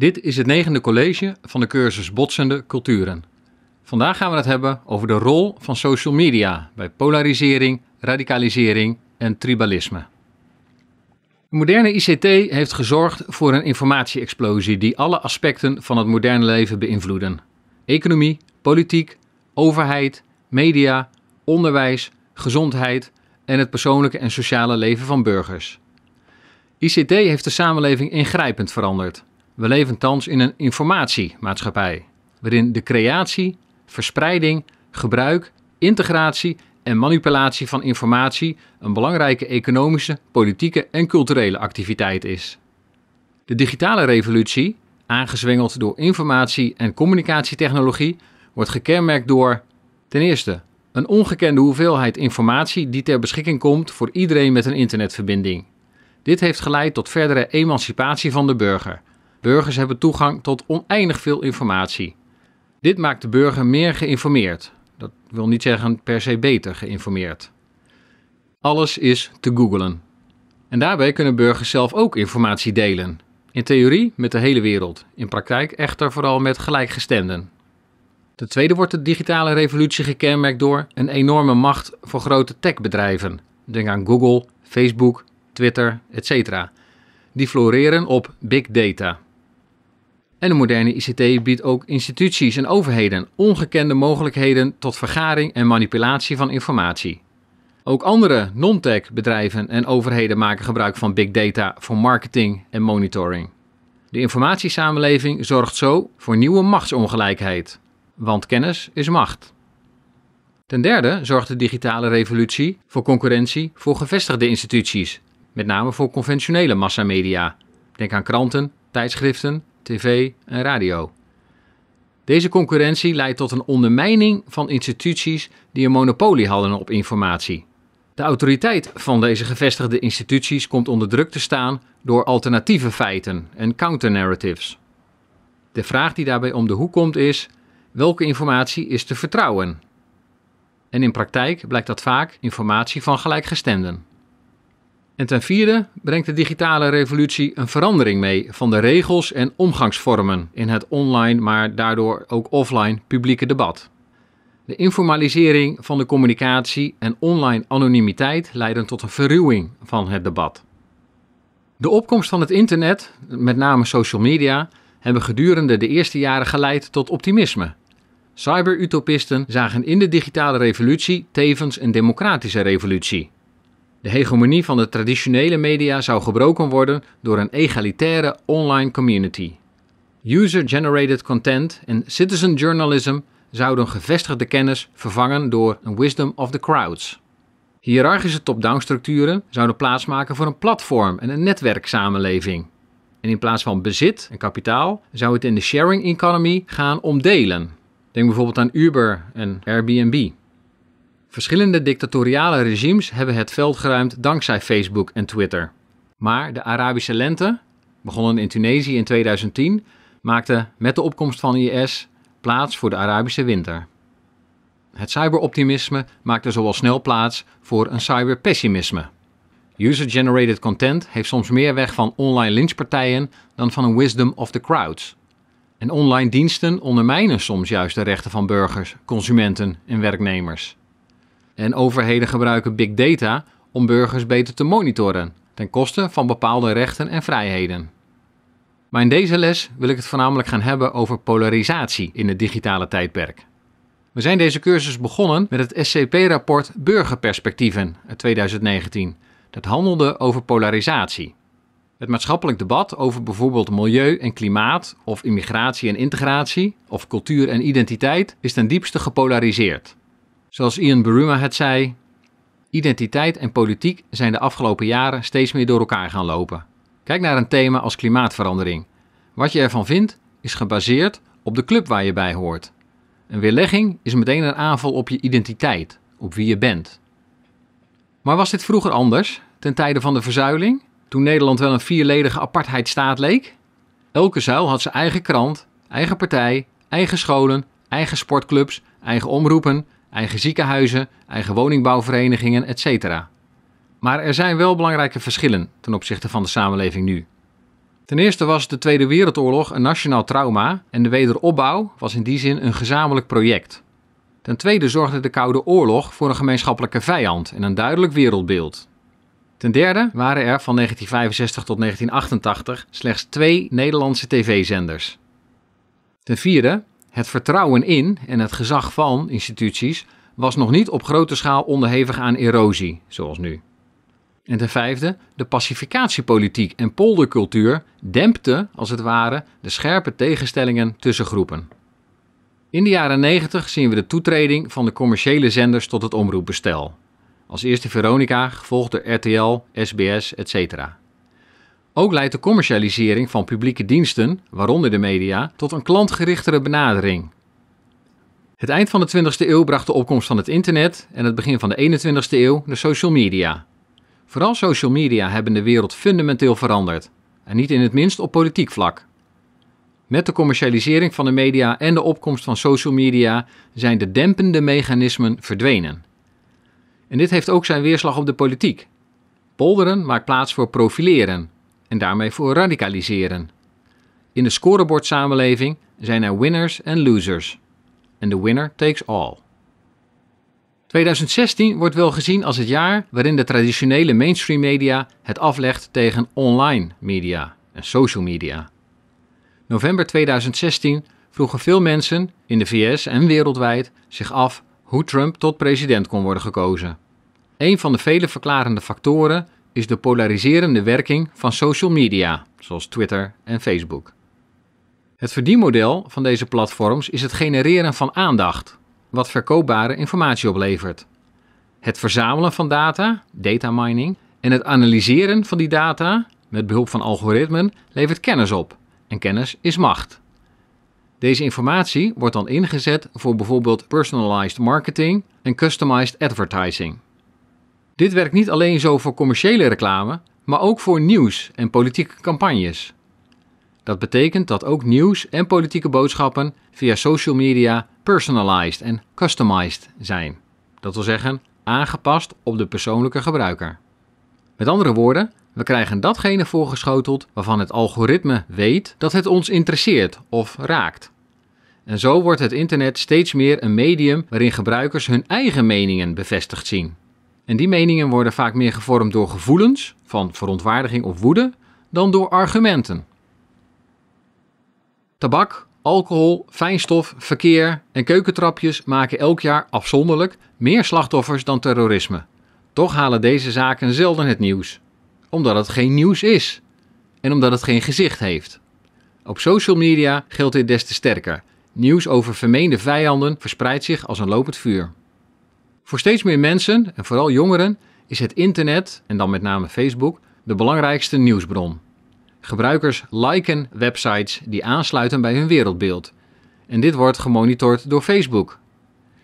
Dit is het negende college van de cursus Botsende Culturen. Vandaag gaan we het hebben over de rol van social media bij polarisering, radicalisering en tribalisme. De moderne ICT heeft gezorgd voor een informatie-explosie die alle aspecten van het moderne leven beïnvloeden: economie, politiek, overheid, media, onderwijs, gezondheid en het persoonlijke en sociale leven van burgers. ICT heeft de samenleving ingrijpend veranderd we leven thans in een informatiemaatschappij, waarin de creatie, verspreiding, gebruik, integratie en manipulatie van informatie een belangrijke economische, politieke en culturele activiteit is. De digitale revolutie, aangezwengeld door informatie- en communicatietechnologie, wordt gekenmerkt door ten eerste een ongekende hoeveelheid informatie die ter beschikking komt voor iedereen met een internetverbinding. Dit heeft geleid tot verdere emancipatie van de burger, Burgers hebben toegang tot oneindig veel informatie. Dit maakt de burger meer geïnformeerd. Dat wil niet zeggen per se beter geïnformeerd. Alles is te googlen. En daarbij kunnen burgers zelf ook informatie delen. In theorie met de hele wereld, in praktijk echter vooral met gelijkgestemden. Ten tweede wordt de digitale revolutie gekenmerkt door een enorme macht voor grote techbedrijven. Denk aan Google, Facebook, Twitter, etc. Die floreren op big data. En de moderne ICT biedt ook instituties en overheden ongekende mogelijkheden tot vergaring en manipulatie van informatie. Ook andere non-tech bedrijven en overheden maken gebruik van big data voor marketing en monitoring. De informatiesamenleving zorgt zo voor nieuwe machtsongelijkheid, want kennis is macht. Ten derde zorgt de digitale revolutie voor concurrentie voor gevestigde instituties, met name voor conventionele massamedia. Denk aan kranten, tijdschriften tv en radio. Deze concurrentie leidt tot een ondermijning van instituties die een monopolie hadden op informatie. De autoriteit van deze gevestigde instituties komt onder druk te staan door alternatieve feiten en counternarratives. De vraag die daarbij om de hoek komt is: welke informatie is te vertrouwen? En in praktijk blijkt dat vaak informatie van gelijkgestemden. En ten vierde brengt de digitale revolutie een verandering mee van de regels en omgangsvormen in het online, maar daardoor ook offline publieke debat. De informalisering van de communicatie en online anonimiteit leiden tot een verruwing van het debat. De opkomst van het internet, met name social media, hebben gedurende de eerste jaren geleid tot optimisme. Cyberutopisten zagen in de digitale revolutie tevens een democratische revolutie de hegemonie van de traditionele media zou gebroken worden door een egalitaire online community. User-generated content en citizen journalism zouden gevestigde kennis vervangen door een wisdom of the crowds. Hierarchische top-down structuren zouden plaatsmaken voor een platform en een netwerksamenleving. En in plaats van bezit en kapitaal zou het in de sharing economy gaan om delen. Denk bijvoorbeeld aan Uber en Airbnb. Verschillende dictatoriale regimes hebben het veld geruimd dankzij Facebook en Twitter. Maar de Arabische lente, begonnen in Tunesië in 2010, maakte met de opkomst van IS plaats voor de Arabische winter. Het cyberoptimisme maakte zowel snel plaats voor een cyberpessimisme. User-generated content heeft soms meer weg van online lynchpartijen dan van een wisdom of the crowds. En online diensten ondermijnen soms juist de rechten van burgers, consumenten en werknemers. En overheden gebruiken big data om burgers beter te monitoren, ten koste van bepaalde rechten en vrijheden. Maar in deze les wil ik het voornamelijk gaan hebben over polarisatie in het digitale tijdperk. We zijn deze cursus begonnen met het SCP-rapport Burgerperspectieven uit 2019. Dat handelde over polarisatie. Het maatschappelijk debat over bijvoorbeeld milieu en klimaat, of immigratie en integratie, of cultuur en identiteit, is ten diepste gepolariseerd. Zoals Ian Buruma het zei, identiteit en politiek zijn de afgelopen jaren steeds meer door elkaar gaan lopen. Kijk naar een thema als klimaatverandering. Wat je ervan vindt is gebaseerd op de club waar je bij hoort. Een weerlegging is meteen een aanval op je identiteit, op wie je bent. Maar was dit vroeger anders, ten tijde van de verzuiling, toen Nederland wel een vierledige apartheidstaat leek? Elke zuil had zijn eigen krant, eigen partij, eigen scholen, eigen sportclubs, eigen omroepen, eigen ziekenhuizen, eigen woningbouwverenigingen, etc. Maar er zijn wel belangrijke verschillen ten opzichte van de samenleving nu. Ten eerste was de Tweede Wereldoorlog een nationaal trauma en de wederopbouw was in die zin een gezamenlijk project. Ten tweede zorgde de Koude Oorlog voor een gemeenschappelijke vijand en een duidelijk wereldbeeld. Ten derde waren er van 1965 tot 1988 slechts twee Nederlandse tv-zenders. Ten vierde, het vertrouwen in en het gezag van instituties was nog niet op grote schaal onderhevig aan erosie, zoals nu. En ten vijfde, de pacificatiepolitiek en poldercultuur dempte, als het ware, de scherpe tegenstellingen tussen groepen. In de jaren 90 zien we de toetreding van de commerciële zenders tot het omroepbestel. Als eerste Veronica, gevolgd door RTL, SBS, etc. Ook leidt de commercialisering van publieke diensten, waaronder de media, tot een klantgerichtere benadering. Het eind van de 20e eeuw bracht de opkomst van het internet en het begin van de 21e eeuw de social media. Vooral social media hebben de wereld fundamenteel veranderd, en niet in het minst op politiek vlak. Met de commercialisering van de media en de opkomst van social media zijn de dempende mechanismen verdwenen. En dit heeft ook zijn weerslag op de politiek. Polderen maakt plaats voor profileren, en daarmee voor radicaliseren. In de scorebordsamenleving samenleving zijn er winners en losers. En de winner takes all. 2016 wordt wel gezien als het jaar waarin de traditionele mainstream media het aflegt tegen online media en social media. November 2016 vroegen veel mensen in de VS en wereldwijd zich af hoe Trump tot president kon worden gekozen. Een van de vele verklarende factoren is de polariserende werking van social media, zoals Twitter en Facebook. Het verdienmodel van deze platforms is het genereren van aandacht, wat verkoopbare informatie oplevert. Het verzamelen van data, data mining, en het analyseren van die data met behulp van algoritmen levert kennis op. En kennis is macht. Deze informatie wordt dan ingezet voor bijvoorbeeld personalized marketing en customized advertising. Dit werkt niet alleen zo voor commerciële reclame, maar ook voor nieuws en politieke campagnes. Dat betekent dat ook nieuws en politieke boodschappen via social media personalized en customized zijn. Dat wil zeggen, aangepast op de persoonlijke gebruiker. Met andere woorden, we krijgen datgene voorgeschoteld waarvan het algoritme weet dat het ons interesseert of raakt. En zo wordt het internet steeds meer een medium waarin gebruikers hun eigen meningen bevestigd zien. En die meningen worden vaak meer gevormd door gevoelens van verontwaardiging of woede dan door argumenten. Tabak, alcohol, fijnstof, verkeer en keukentrapjes maken elk jaar afzonderlijk meer slachtoffers dan terrorisme. Toch halen deze zaken zelden het nieuws, omdat het geen nieuws is en omdat het geen gezicht heeft. Op social media geldt dit des te sterker. Nieuws over vermeende vijanden verspreidt zich als een lopend vuur. Voor steeds meer mensen, en vooral jongeren, is het internet, en dan met name Facebook, de belangrijkste nieuwsbron. Gebruikers liken websites die aansluiten bij hun wereldbeeld. En dit wordt gemonitord door Facebook.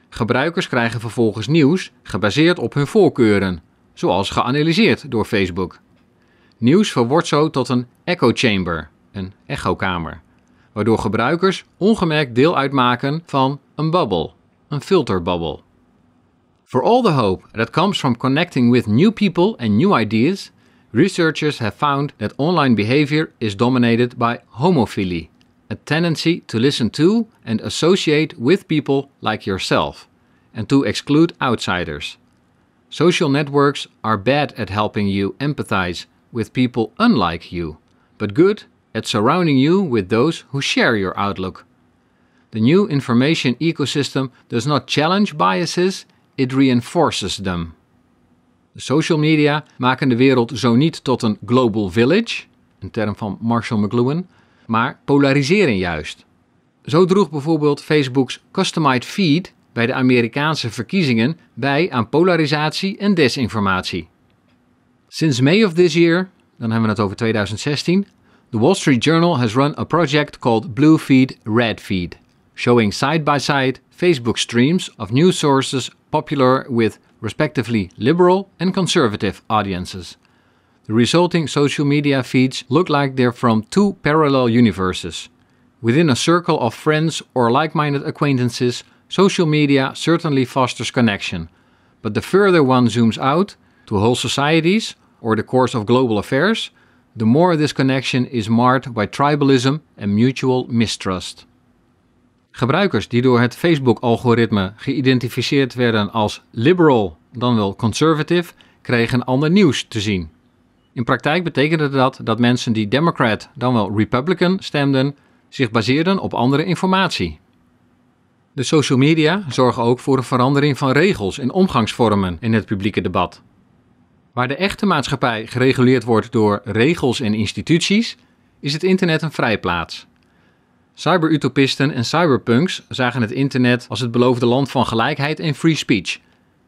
Gebruikers krijgen vervolgens nieuws gebaseerd op hun voorkeuren, zoals geanalyseerd door Facebook. Nieuws verwoordt zo tot een echo chamber, een echokamer, waardoor gebruikers ongemerkt deel uitmaken van een bubbel, een filterbubbel. For all the hope that comes from connecting with new people and new ideas, researchers have found that online behavior is dominated by homophily, a tendency to listen to and associate with people like yourself, and to exclude outsiders. Social networks are bad at helping you empathize with people unlike you, but good at surrounding you with those who share your outlook. The new information ecosystem does not challenge biases it reinforces them. De social media maken de wereld zo niet tot een global village, een term van Marshall McLuhan, maar polariseren juist. Zo droeg bijvoorbeeld Facebook's Customized Feed bij de Amerikaanse verkiezingen bij aan polarisatie en desinformatie. Sinds May of this year, dan hebben we het over 2016, The Wall Street Journal has run a project called Blue Feed, Red Feed. showing side-by-side Facebook streams of news sources popular with respectively liberal and conservative audiences. The resulting social media feeds look like they're from two parallel universes. Within a circle of friends or like-minded acquaintances, social media certainly fosters connection. But the further one zooms out, to whole societies or the course of global affairs, the more this connection is marred by tribalism and mutual mistrust. Gebruikers die door het Facebook-algoritme geïdentificeerd werden als liberal, dan wel conservative, kregen ander nieuws te zien. In praktijk betekende dat dat mensen die Democrat, dan wel Republican stemden, zich baseerden op andere informatie. De social media zorgen ook voor een verandering van regels en omgangsvormen in het publieke debat. Waar de echte maatschappij gereguleerd wordt door regels en instituties, is het internet een vrijplaats. Cyberutopisten en cyberpunks zagen het internet als het beloofde land van gelijkheid en free speech.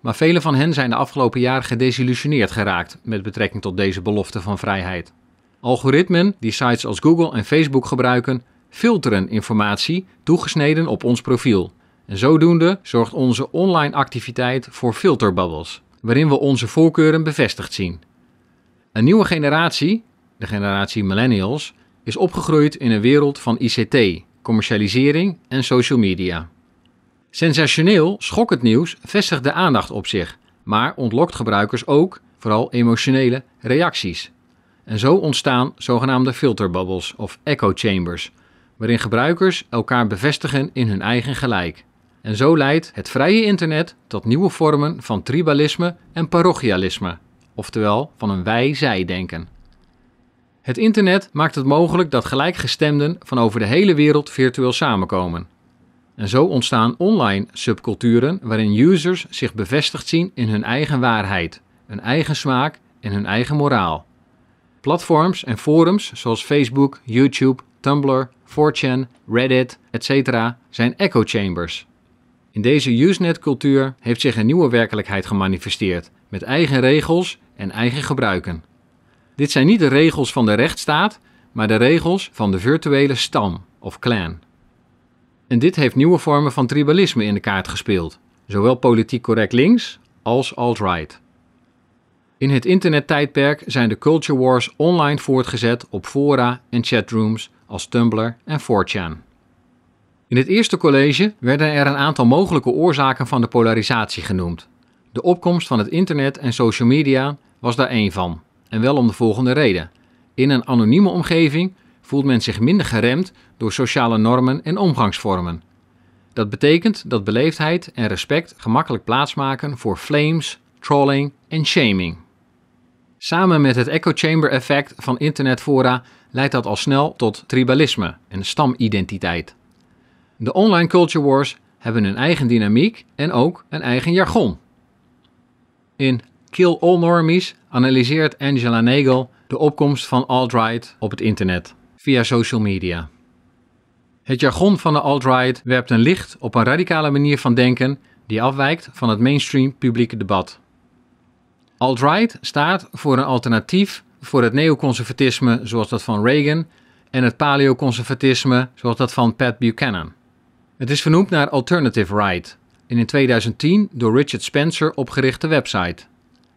Maar velen van hen zijn de afgelopen jaren gedesillusioneerd geraakt met betrekking tot deze belofte van vrijheid. Algoritmen die sites als Google en Facebook gebruiken, filteren informatie toegesneden op ons profiel. En zodoende zorgt onze online activiteit voor filterbubbels, waarin we onze voorkeuren bevestigd zien. Een nieuwe generatie, de generatie millennials, is opgegroeid in een wereld van ICT, commercialisering en social media. Sensationeel, schokkend nieuws vestigt de aandacht op zich, maar ontlokt gebruikers ook, vooral emotionele, reacties. En zo ontstaan zogenaamde filterbubbles of echo chambers, waarin gebruikers elkaar bevestigen in hun eigen gelijk. En zo leidt het vrije internet tot nieuwe vormen van tribalisme en parochialisme, oftewel van een wij-zij denken. Het internet maakt het mogelijk dat gelijkgestemden van over de hele wereld virtueel samenkomen. En zo ontstaan online subculturen waarin users zich bevestigd zien in hun eigen waarheid, hun eigen smaak en hun eigen moraal. Platforms en forums zoals Facebook, YouTube, Tumblr, 4chan, Reddit, etc. zijn echo chambers. In deze Usenet-cultuur heeft zich een nieuwe werkelijkheid gemanifesteerd, met eigen regels en eigen gebruiken. Dit zijn niet de regels van de rechtsstaat, maar de regels van de virtuele stam of clan. En dit heeft nieuwe vormen van tribalisme in de kaart gespeeld, zowel politiek correct links als alt-right. In het internettijdperk zijn de culture wars online voortgezet op fora en chatrooms als Tumblr en 4chan. In het eerste college werden er een aantal mogelijke oorzaken van de polarisatie genoemd. De opkomst van het internet en social media was daar één van. En wel om de volgende reden. In een anonieme omgeving voelt men zich minder geremd door sociale normen en omgangsvormen. Dat betekent dat beleefdheid en respect gemakkelijk plaatsmaken voor flames, trolling en shaming. Samen met het echo chamber effect van internetfora leidt dat al snel tot tribalisme en stamidentiteit. De online culture wars hebben hun eigen dynamiek en ook een eigen jargon. In Kill All Normies analyseert Angela Nagel de opkomst van alt-right op het internet via social media. Het jargon van de alt-right werpt een licht op een radicale manier van denken die afwijkt van het mainstream publieke debat. Alt-right staat voor een alternatief voor het neoconservatisme zoals dat van Reagan en het paleoconservatisme zoals dat van Pat Buchanan. Het is vernoemd naar Alternative Right, een in 2010 door Richard Spencer opgerichte website.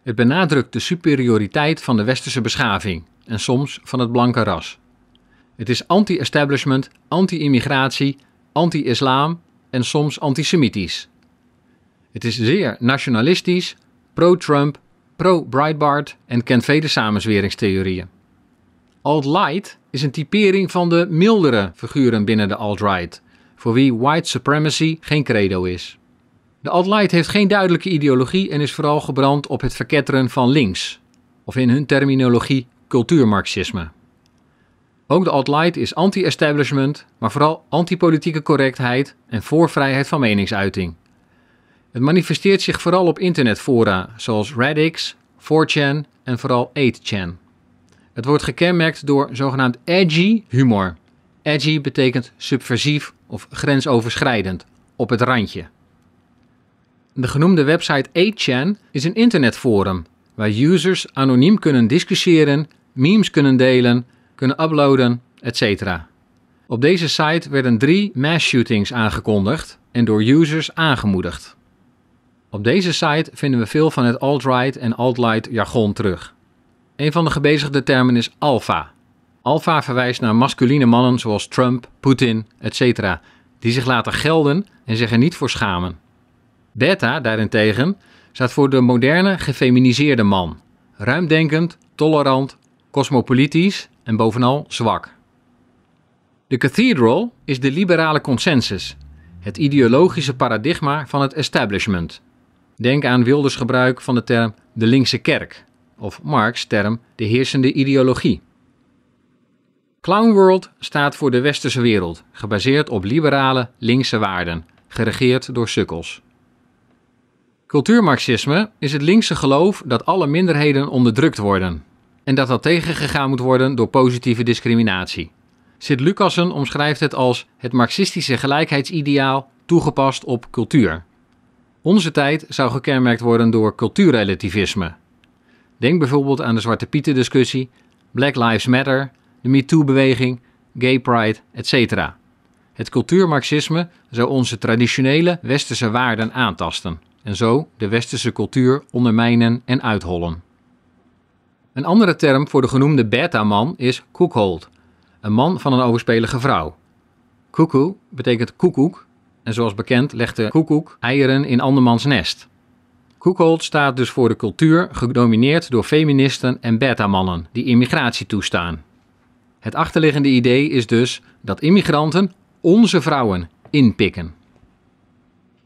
Het benadrukt de superioriteit van de westerse beschaving en soms van het blanke ras. Het is anti-establishment, anti-immigratie, anti-islam en soms antisemitisch. Het is zeer nationalistisch, pro-Trump, pro-Breitbart en kent vele samenzweringstheorieën. Alt-Light is een typering van de mildere figuren binnen de alt-right, voor wie white supremacy geen credo is. De alt-right heeft geen duidelijke ideologie en is vooral gebrand op het verketteren van links, of in hun terminologie cultuurmarxisme. Ook de alt-right is anti-establishment, maar vooral anti-politieke correctheid en voor vrijheid van meningsuiting. Het manifesteert zich vooral op internetfora zoals Radix, 4chan en vooral 8chan. Het wordt gekenmerkt door zogenaamd edgy humor. Edgy betekent subversief of grensoverschrijdend, op het randje. De genoemde website 8chan is een internetforum waar users anoniem kunnen discussiëren, memes kunnen delen, kunnen uploaden, etc. Op deze site werden drie mass shootings aangekondigd en door users aangemoedigd. Op deze site vinden we veel van het alt-right en alt-light jargon terug. Een van de gebezigde termen is alfa. Alfa verwijst naar masculine mannen zoals Trump, Poetin, etc., die zich laten gelden en zich er niet voor schamen. Beta daarentegen staat voor de moderne, gefeminiseerde man. Ruimdenkend, tolerant, cosmopolitisch en bovenal zwak. De cathedral is de liberale consensus, het ideologische paradigma van het establishment. Denk aan Wilders gebruik van de term de linkse kerk of Marx' term de heersende ideologie. Clownworld staat voor de westerse wereld, gebaseerd op liberale, linkse waarden, geregeerd door sukkels. Cultuurmarxisme is het linkse geloof dat alle minderheden onderdrukt worden en dat dat tegengegaan moet worden door positieve discriminatie. Sid Lucassen omschrijft het als het marxistische gelijkheidsideaal toegepast op cultuur. Onze tijd zou gekenmerkt worden door cultuurrelativisme. Denk bijvoorbeeld aan de Zwarte Pieten-discussie, Black Lives Matter, de MeToo-beweging, Gay Pride, etc. Het cultuurmarxisme zou onze traditionele westerse waarden aantasten en zo de westerse cultuur ondermijnen en uithollen. Een andere term voor de genoemde beta-man is koekhold, een man van een overspelige vrouw. Cuckoo betekent koekoek en zoals bekend legt de koekoek eieren in andermans nest. Koekhold staat dus voor de cultuur gedomineerd door feministen en beta-mannen die immigratie toestaan. Het achterliggende idee is dus dat immigranten onze vrouwen inpikken.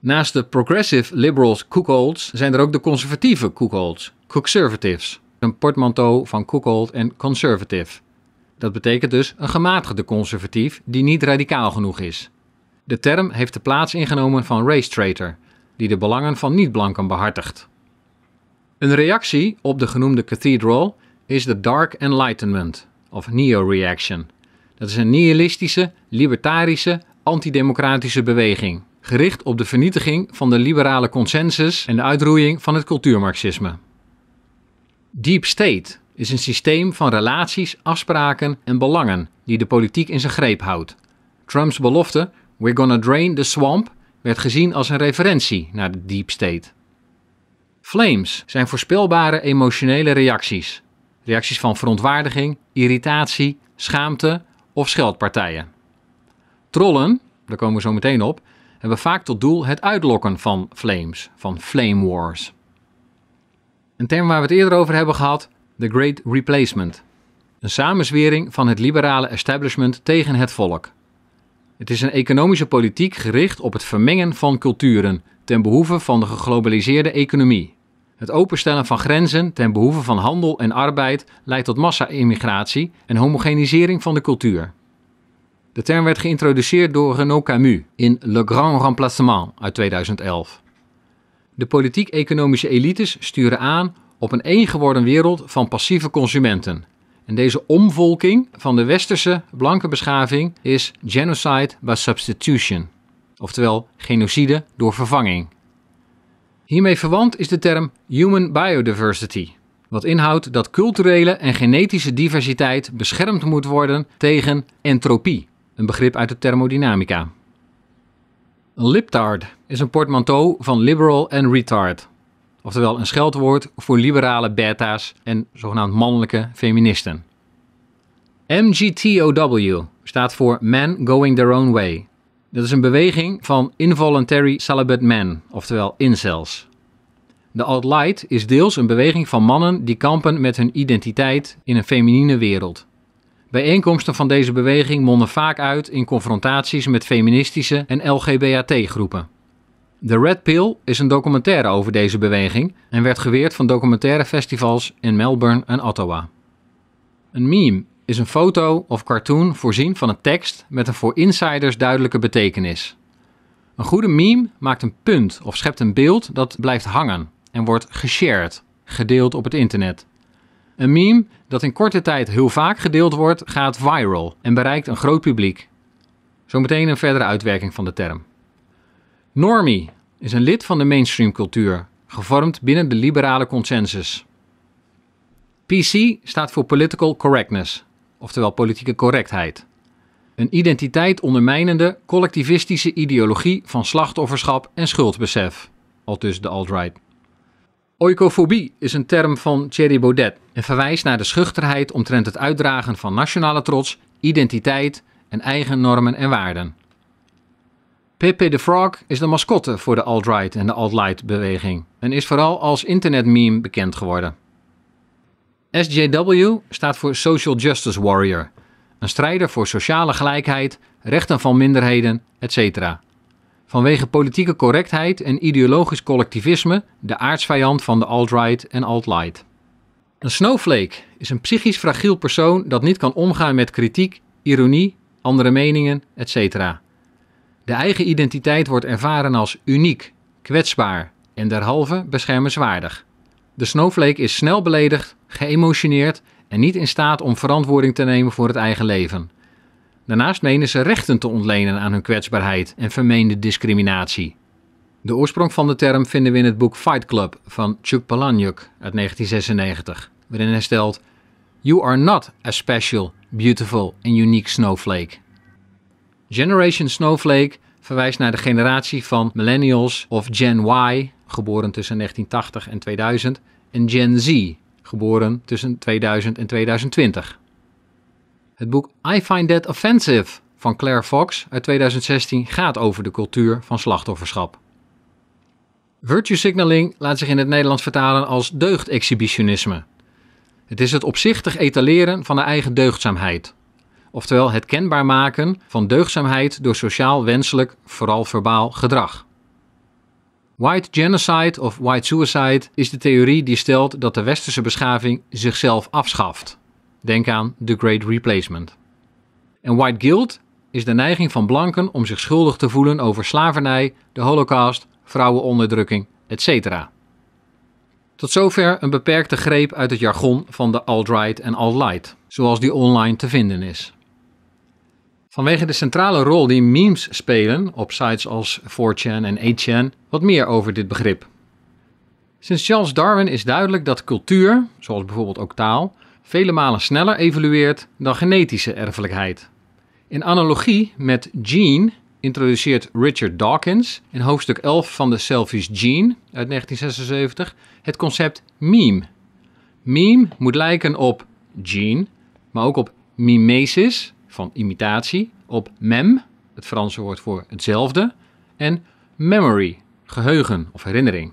Naast de progressive liberals Cookolds zijn er ook de conservatieve Cookolds, Conservatives, Een portmanteau van Cookold en conservative. Dat betekent dus een gematigde conservatief die niet radicaal genoeg is. De term heeft de plaats ingenomen van race traitor, die de belangen van niet-blanken behartigt. Een reactie op de genoemde cathedral is de Dark Enlightenment, of Neo-Reaction. Dat is een nihilistische, libertarische, antidemocratische beweging gericht op de vernietiging van de liberale consensus en de uitroeiing van het cultuurmarxisme. Deep State is een systeem van relaties, afspraken en belangen die de politiek in zijn greep houdt. Trumps belofte We're gonna drain the swamp werd gezien als een referentie naar de Deep State. Flames zijn voorspelbare emotionele reacties. Reacties van verontwaardiging, irritatie, schaamte of scheldpartijen. Trollen, daar komen we zo meteen op, hebben vaak tot doel het uitlokken van flames, van flame wars. Een term waar we het eerder over hebben gehad, The Great Replacement. Een samenzwering van het liberale establishment tegen het volk. Het is een economische politiek gericht op het vermengen van culturen ten behoeve van de geglobaliseerde economie. Het openstellen van grenzen ten behoeve van handel en arbeid leidt tot massa-immigratie en homogenisering van de cultuur. De term werd geïntroduceerd door Renaud Camus in Le Grand Remplacement uit 2011. De politiek-economische elites sturen aan op een eengeworden wereld van passieve consumenten. En deze omvolking van de westerse blanke beschaving is genocide by substitution, oftewel genocide door vervanging. Hiermee verwant is de term human biodiversity, wat inhoudt dat culturele en genetische diversiteit beschermd moet worden tegen entropie een begrip uit de thermodynamica. Een liptard is een portmanteau van liberal en retard, oftewel een scheldwoord voor liberale beta's en zogenaamd mannelijke feministen. MGTOW staat voor Men Going Their Own Way. Dat is een beweging van involuntary celibate men, oftewel incels. De alt-light is deels een beweging van mannen die kampen met hun identiteit in een feminine wereld. Bijeenkomsten van deze beweging monden vaak uit in confrontaties met feministische en LGBT-groepen. The Red Pill is een documentaire over deze beweging en werd geweerd van documentairefestivals in Melbourne en Ottawa. Een meme is een foto of cartoon voorzien van een tekst met een voor insiders duidelijke betekenis. Een goede meme maakt een punt of schept een beeld dat blijft hangen en wordt geshared, gedeeld op het internet. Een meme dat in korte tijd heel vaak gedeeld wordt, gaat viral en bereikt een groot publiek. Zometeen een verdere uitwerking van de term. Normie is een lid van de mainstream cultuur, gevormd binnen de liberale consensus. PC staat voor political correctness, oftewel politieke correctheid. Een identiteit ondermijnende collectivistische ideologie van slachtofferschap en schuldbesef, aldus de alt-right. Oikofobie is een term van Thierry Baudet, en verwijst naar de schuchterheid omtrent het uitdragen van nationale trots, identiteit en eigen normen en waarden. Pepe the Frog is de mascotte voor de alt-right en de alt-light beweging en is vooral als internetmeme bekend geworden. SJW staat voor Social Justice Warrior, een strijder voor sociale gelijkheid, rechten van minderheden, etc. Vanwege politieke correctheid en ideologisch collectivisme de aardsvijand van de alt-right en alt-light. Een snowflake is een psychisch fragiel persoon dat niet kan omgaan met kritiek, ironie, andere meningen, etc. De eigen identiteit wordt ervaren als uniek, kwetsbaar en derhalve beschermenswaardig. De snowflake is snel beledigd, geëmotioneerd en niet in staat om verantwoording te nemen voor het eigen leven. Daarnaast menen ze rechten te ontlenen aan hun kwetsbaarheid en vermeende discriminatie. De oorsprong van de term vinden we in het boek Fight Club van Chuck Palahniuk uit 1996, waarin hij stelt: You are not a special, beautiful and unique snowflake. Generation Snowflake verwijst naar de generatie van millennials of Gen Y, geboren tussen 1980 en 2000, en Gen Z, geboren tussen 2000 en 2020. Het boek I Find That Offensive van Claire Fox uit 2016 gaat over de cultuur van slachtofferschap. Virtue signaling laat zich in het Nederlands vertalen als deugdexhibitionisme. Het is het opzichtig etaleren van de eigen deugdzaamheid. Oftewel het kenbaar maken van deugdzaamheid door sociaal wenselijk, vooral verbaal gedrag. White genocide of white suicide is de theorie die stelt dat de westerse beschaving zichzelf afschaft. Denk aan The Great Replacement. En white guilt is de neiging van blanken om zich schuldig te voelen over slavernij, de holocaust vrouwenonderdrukking, etc. Tot zover een beperkte greep uit het jargon van de alt-right en alt-light, zoals die online te vinden is. Vanwege de centrale rol die memes spelen op sites als 4chan en 8chan, wat meer over dit begrip. Sinds Charles Darwin is duidelijk dat cultuur, zoals bijvoorbeeld ook taal, vele malen sneller evolueert dan genetische erfelijkheid. In analogie met gene introduceert Richard Dawkins in hoofdstuk 11 van The Selfish Gene uit 1976 het concept meme. Meme moet lijken op gene, maar ook op mimesis van imitatie, op mem, het Franse woord voor hetzelfde, en memory, geheugen of herinnering.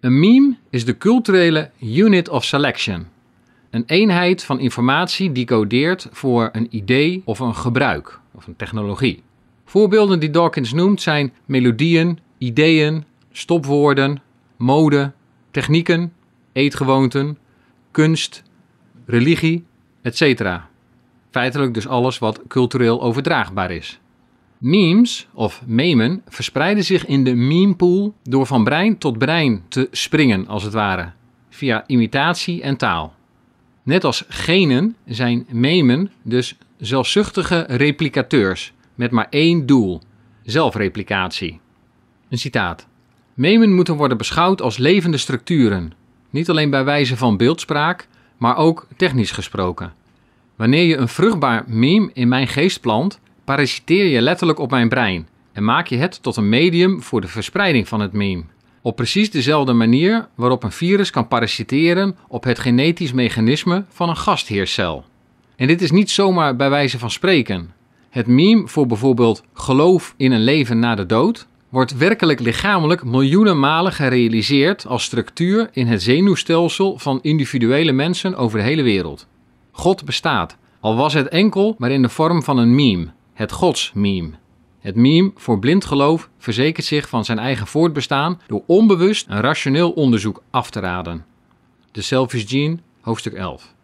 Een meme is de culturele unit of selection, een eenheid van informatie die codeert voor een idee of een gebruik of een technologie. Voorbeelden die Dawkins noemt zijn melodieën, ideeën, stopwoorden, mode, technieken, eetgewoonten, kunst, religie, etc. Feitelijk dus alles wat cultureel overdraagbaar is. Memes of memen verspreiden zich in de memepool door van brein tot brein te springen, als het ware, via imitatie en taal. Net als genen zijn memen dus zelfzuchtige replicateurs met maar één doel: zelfreplicatie. Een citaat. Memen moeten worden beschouwd als levende structuren, niet alleen bij wijze van beeldspraak, maar ook technisch gesproken. Wanneer je een vruchtbaar meme in mijn geest plant, parasiteer je letterlijk op mijn brein en maak je het tot een medium voor de verspreiding van het meme. Op precies dezelfde manier waarop een virus kan parasiteren op het genetisch mechanisme van een gastheerscel. En dit is niet zomaar bij wijze van spreken. Het meme voor bijvoorbeeld geloof in een leven na de dood wordt werkelijk lichamelijk miljoenen malen gerealiseerd als structuur in het zenuwstelsel van individuele mensen over de hele wereld. God bestaat, al was het enkel maar in de vorm van een meme, het godsmeme. Het meme voor blind geloof verzekert zich van zijn eigen voortbestaan door onbewust een rationeel onderzoek af te raden. De Selfish Gene, hoofdstuk 11.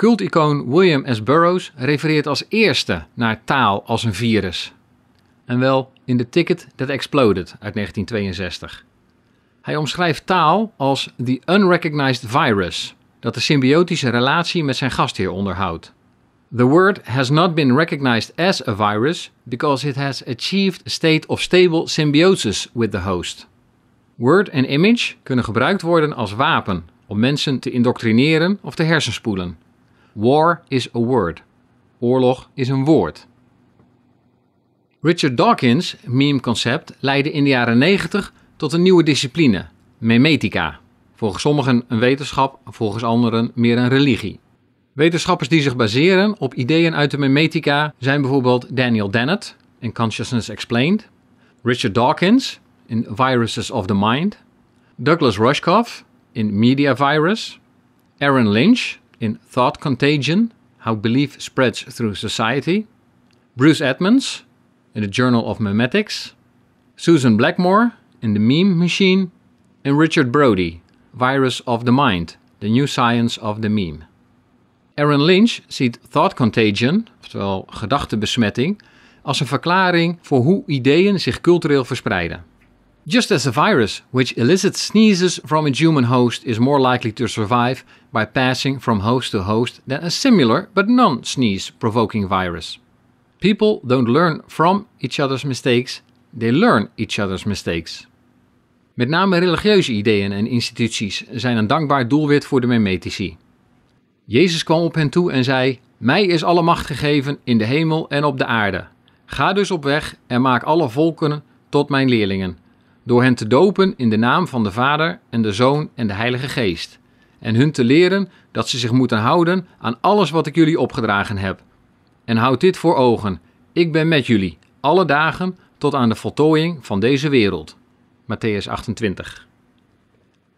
Culticoon William S. Burroughs refereert als eerste naar taal als een virus. En wel in The Ticket That Exploded uit 1962. Hij omschrijft taal als The Unrecognized Virus, dat de symbiotische relatie met zijn gastheer onderhoudt. The word has not been recognized as a virus because it has achieved a state of stable symbiosis with the host. Word en image kunnen gebruikt worden als wapen om mensen te indoctrineren of te hersenspoelen. War is a word. Oorlog is een woord. Richard Dawkins' meme-concept leidde in de jaren 90 tot een nieuwe discipline, memetica. Volgens sommigen een wetenschap, volgens anderen meer een religie. Wetenschappers die zich baseren op ideeën uit de memetica zijn bijvoorbeeld Daniel Dennett in Consciousness Explained, Richard Dawkins in Viruses of the Mind, Douglas Rushkoff in Media Virus, Aaron Lynch in Thought Contagion How Belief Spreads Through Society, Bruce Edmonds in The Journal of Memetics, Susan Blackmore in The Meme Machine, and Richard Brody, Virus of the Mind, The New Science of the Meme. Aaron Lynch ziet thought contagion, oftewel gedachtenbesmetting, als een verklaring voor hoe ideeën zich cultureel verspreiden. Just as a virus which elicits sneezes from a human host is more likely to survive by passing from host to host than a similar but non-sneeze provoking virus. People don't learn from each other's mistakes, they learn each other's mistakes. Met name religieuze ideeën en instituties zijn een dankbaar doelwit voor de memetici. Jezus kwam op hen toe en zei: Mij is alle macht gegeven in de hemel en op de aarde. Ga dus op weg en maak alle volken tot mijn leerlingen door hen te dopen in de naam van de Vader en de Zoon en de Heilige Geest, en hun te leren dat ze zich moeten houden aan alles wat ik jullie opgedragen heb. En houd dit voor ogen: ik ben met jullie alle dagen tot aan de voltooiing van deze wereld. Matthäus 28.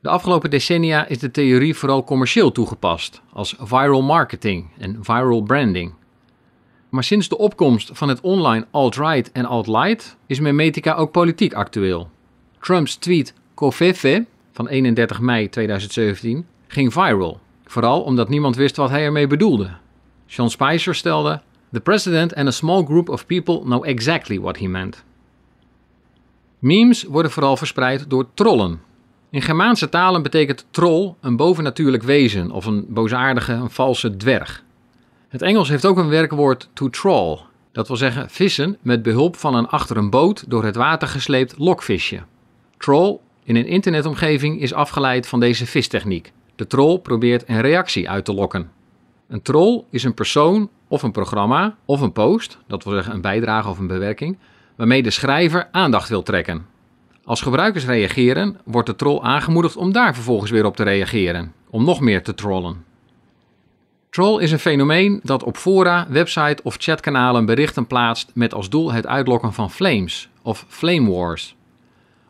De afgelopen decennia is de theorie vooral commercieel toegepast, als viral marketing en viral branding. Maar sinds de opkomst van het online alt-right en alt-light is memetica ook politiek actueel. Trumps tweet Covfefe van 31 mei 2017 ging viral, vooral omdat niemand wist wat hij ermee bedoelde. Sean Spicer stelde: The president and a small group of people know exactly what he meant. Memes worden vooral verspreid door trollen. In Germaanse talen betekent troll een bovennatuurlijk wezen of een boosaardige, een valse dwerg. Het Engels heeft ook een werkwoord to troll, Dat wil zeggen vissen met behulp van een achter een boot door het water gesleept lokvisje. Troll in een internetomgeving is afgeleid van deze vistechniek. De troll probeert een reactie uit te lokken. Een troll is een persoon of een programma of een post, dat wil zeggen een bijdrage of een bewerking, waarmee de schrijver aandacht wil trekken. Als gebruikers reageren, wordt de troll aangemoedigd om daar vervolgens weer op te reageren, om nog meer te trollen. Troll is een fenomeen dat op fora, website of chatkanalen berichten plaatst met als doel het uitlokken van flames of flame wars.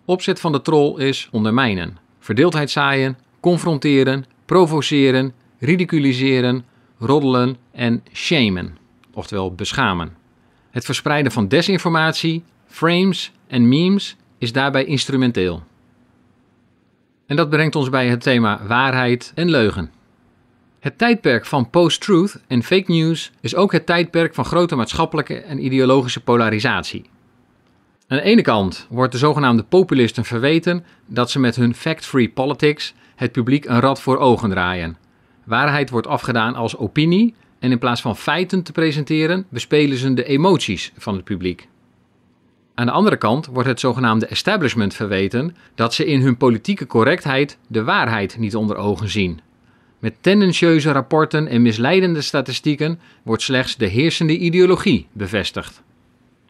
Opzet van de troll is ondermijnen, verdeeldheid zaaien, confronteren, provoceren, ridiculiseren, roddelen en shamen, oftewel beschamen. Het verspreiden van desinformatie, frames en memes is daarbij instrumenteel. En dat brengt ons bij het thema waarheid en leugen. Het tijdperk van post-truth en fake news is ook het tijdperk van grote maatschappelijke en ideologische polarisatie. Aan de ene kant wordt de zogenaamde populisten verweten dat ze met hun fact-free politics het publiek een rad voor ogen draaien. Waarheid wordt afgedaan als opinie en in plaats van feiten te presenteren bespelen ze de emoties van het publiek. Aan de andere kant wordt het zogenaamde establishment verweten dat ze in hun politieke correctheid de waarheid niet onder ogen zien. Met tendentieuze rapporten en misleidende statistieken wordt slechts de heersende ideologie bevestigd.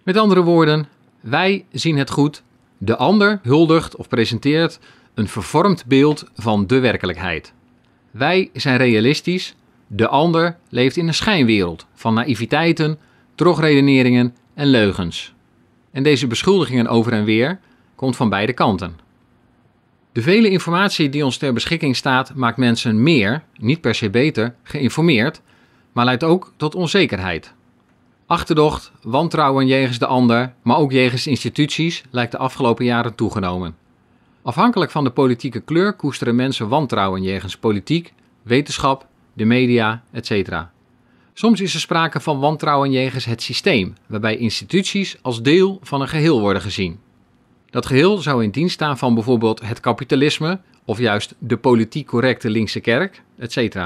Met andere woorden, wij zien het goed. De ander huldigt of presenteert een vervormd beeld van de werkelijkheid. Wij zijn realistisch. De ander leeft in een schijnwereld van naïviteiten, trogredeneringen en leugens. En deze beschuldigingen over en weer komt van beide kanten. De vele informatie die ons ter beschikking staat maakt mensen meer, niet per se beter, geïnformeerd, maar leidt ook tot onzekerheid. Achterdocht, wantrouwen jegens de ander, maar ook jegens instituties, lijkt de afgelopen jaren toegenomen. Afhankelijk van de politieke kleur koesteren mensen wantrouwen jegens politiek, wetenschap, de media, etc. Soms is er sprake van wantrouwen jegens het systeem, waarbij instituties als deel van een geheel worden gezien. Dat geheel zou in dienst staan van bijvoorbeeld het kapitalisme of juist de politiek correcte linkse kerk, etc.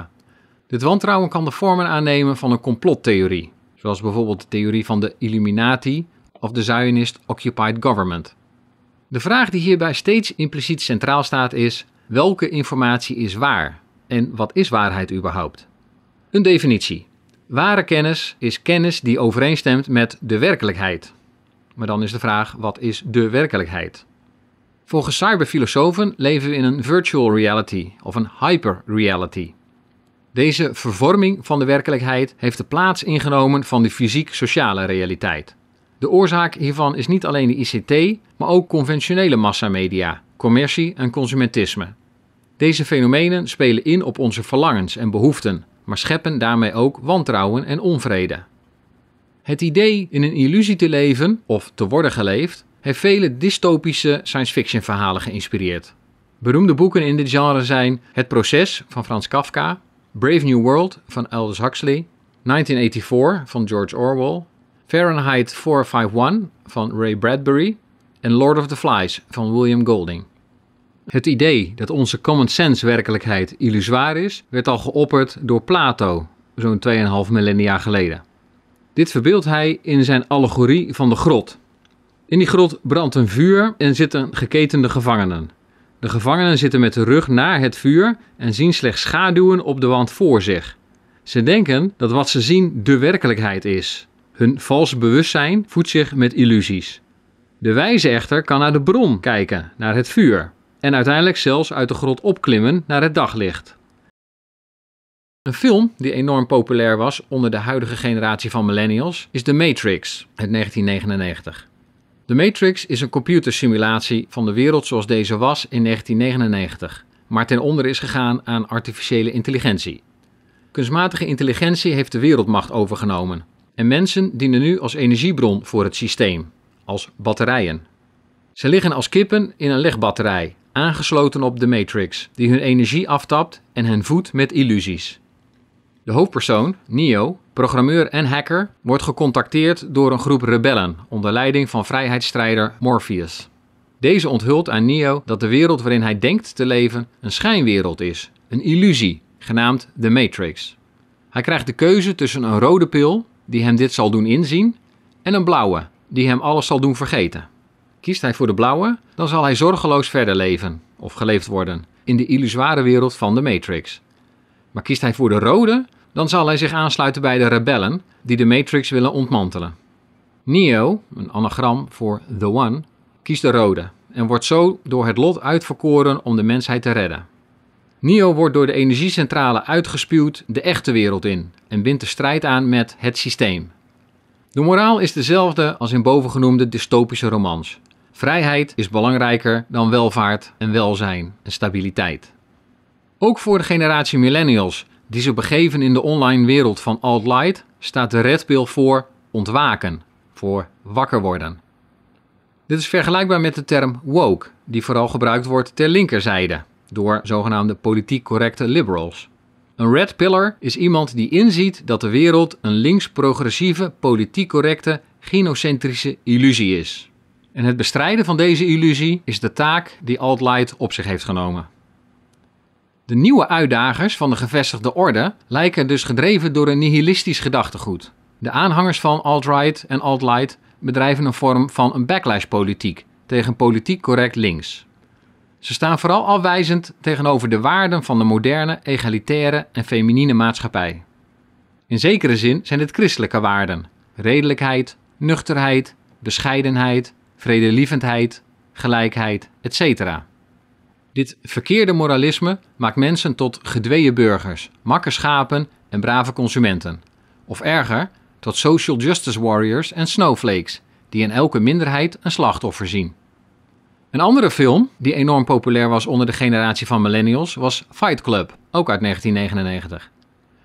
Dit wantrouwen kan de vormen aannemen van een complottheorie, zoals bijvoorbeeld de theorie van de Illuminati of de Zionist Occupied Government. De vraag die hierbij steeds impliciet centraal staat is: welke informatie is waar en wat is waarheid überhaupt? Een definitie. Ware kennis is kennis die overeenstemt met de werkelijkheid. Maar dan is de vraag: wat is de werkelijkheid? Volgens cyberfilosofen leven we in een virtual reality of een hyperreality. Deze vervorming van de werkelijkheid heeft de plaats ingenomen van de fysiek-sociale realiteit. De oorzaak hiervan is niet alleen de ICT, maar ook conventionele massamedia, commercie en consumentisme. Deze fenomenen spelen in op onze verlangens en behoeften, maar scheppen daarmee ook wantrouwen en onvrede. Het idee in een illusie te leven of te worden geleefd heeft vele dystopische science fiction verhalen geïnspireerd. Beroemde boeken in dit genre zijn Het Proces van Frans Kafka, Brave New World van Aldous Huxley, 1984 van George Orwell, Fahrenheit 451 van Ray Bradbury en Lord of the Flies van William Golding. Het idee dat onze common sense werkelijkheid illusoir is, werd al geopperd door Plato zo'n 2,5 millennia geleden. Dit verbeeldt hij in zijn allegorie van de grot. In die grot brandt een vuur en zitten geketende gevangenen. De gevangenen zitten met de rug naar het vuur en zien slechts schaduwen op de wand voor zich. Ze denken dat wat ze zien de werkelijkheid is. Hun vals bewustzijn voedt zich met illusies. De wijze echter kan naar de bron kijken, naar het vuur, en uiteindelijk zelfs uit de grot opklimmen naar het daglicht. Een film die enorm populair was onder de huidige generatie van millennials is The Matrix uit 1999. De Matrix is een computersimulatie van de wereld zoals deze was in 1999, maar ten onder is gegaan aan artificiële intelligentie. Kunstmatige intelligentie heeft de wereldmacht overgenomen en mensen dienen nu als energiebron voor het systeem, als batterijen. Ze liggen als kippen in een legbatterij, aangesloten op de Matrix, die hun energie aftapt en hen voedt met illusies. De hoofdpersoon, Neo, Programmeur en hacker wordt gecontacteerd door een groep rebellen onder leiding van vrijheidsstrijder Morpheus. Deze onthult aan Neo dat de wereld waarin hij denkt te leven een schijnwereld is, een illusie, genaamd de Matrix. Hij krijgt de keuze tussen een rode pil, die hem dit zal doen inzien, en een blauwe, die hem alles zal doen vergeten. Kiest hij voor de blauwe, dan zal hij zorgeloos verder leven, of geleefd worden, in de illusoire wereld van de Matrix. Maar kiest hij voor de rode, dan zal hij zich aansluiten bij de rebellen die de Matrix willen ontmantelen. Neo, een anagram voor The One, kiest de rode en wordt zo door het lot uitverkoren om de mensheid te redden. Neo wordt door de energiecentrale uitgespuwd de echte wereld in en bindt de strijd aan met het systeem. De moraal is dezelfde als in bovengenoemde dystopische romans. Vrijheid is belangrijker dan welvaart en welzijn en stabiliteit. Ook voor de generatie millennials die zich begeven in de online wereld van alt-light, staat de red pill voor ontwaken, voor wakker worden. Dit is vergelijkbaar met de term woke, die vooral gebruikt wordt ter linkerzijde door zogenaamde politiek correcte liberals. Een red pillar is iemand die inziet dat de wereld een links-progressieve, politiek correcte, gynocentrische illusie is. En het bestrijden van deze illusie is de taak die alt-light op zich heeft genomen. De nieuwe uitdagers van de gevestigde orde lijken dus gedreven door een nihilistisch gedachtegoed. De aanhangers van alt-right en alt-light bedrijven een vorm van een backlash-politiek tegen politiek correct links. Ze staan vooral afwijzend tegenover de waarden van de moderne, egalitaire en feminine maatschappij. In zekere zin zijn dit christelijke waarden: redelijkheid, nuchterheid, bescheidenheid, vredelievendheid, gelijkheid, etc. Dit verkeerde moralisme maakt mensen tot gedweeën burgers, makkerschapen en brave consumenten. Of erger, tot social justice warriors en snowflakes, die in elke minderheid een slachtoffer zien. Een andere film die enorm populair was onder de generatie van millennials was Fight Club, ook uit 1999.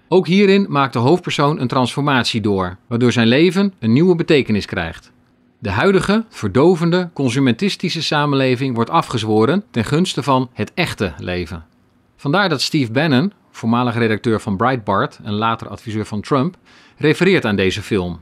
Ook hierin maakt de hoofdpersoon een transformatie door, waardoor zijn leven een nieuwe betekenis krijgt. De huidige, verdovende, consumentistische samenleving wordt afgezworen ten gunste van het echte leven. Vandaar dat Steve Bannon, voormalig redacteur van Breitbart en later adviseur van Trump, refereert aan deze film.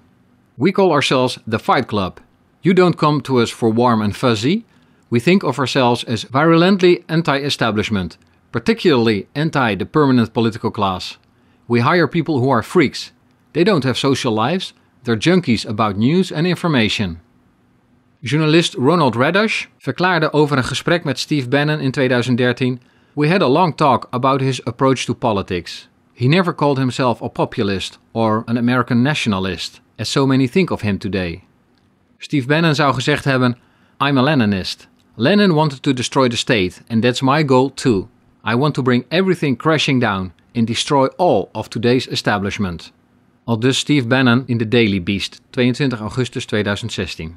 We call ourselves the Fight Club. You don't come to us for warm and fuzzy. We think of ourselves as virulently anti-establishment, particularly anti the permanent political class. We hire people who are freaks. They don't have social lives. They're junkies about news and information. Journalist Ronald Radush verklaarde over een gesprek met Steve Bannon in 2013: We had a long talk about his approach to politics. He never called himself a populist or an American nationalist, as so many think of him today. Steve Bannon zou gezegd hebben: I'm a Leninist. Lenin wanted to destroy the state, and that's my goal too. I want to bring everything crashing down and destroy all of today's establishment. Al dus Steve Bannon in The Daily Beast, 22 augustus 2016.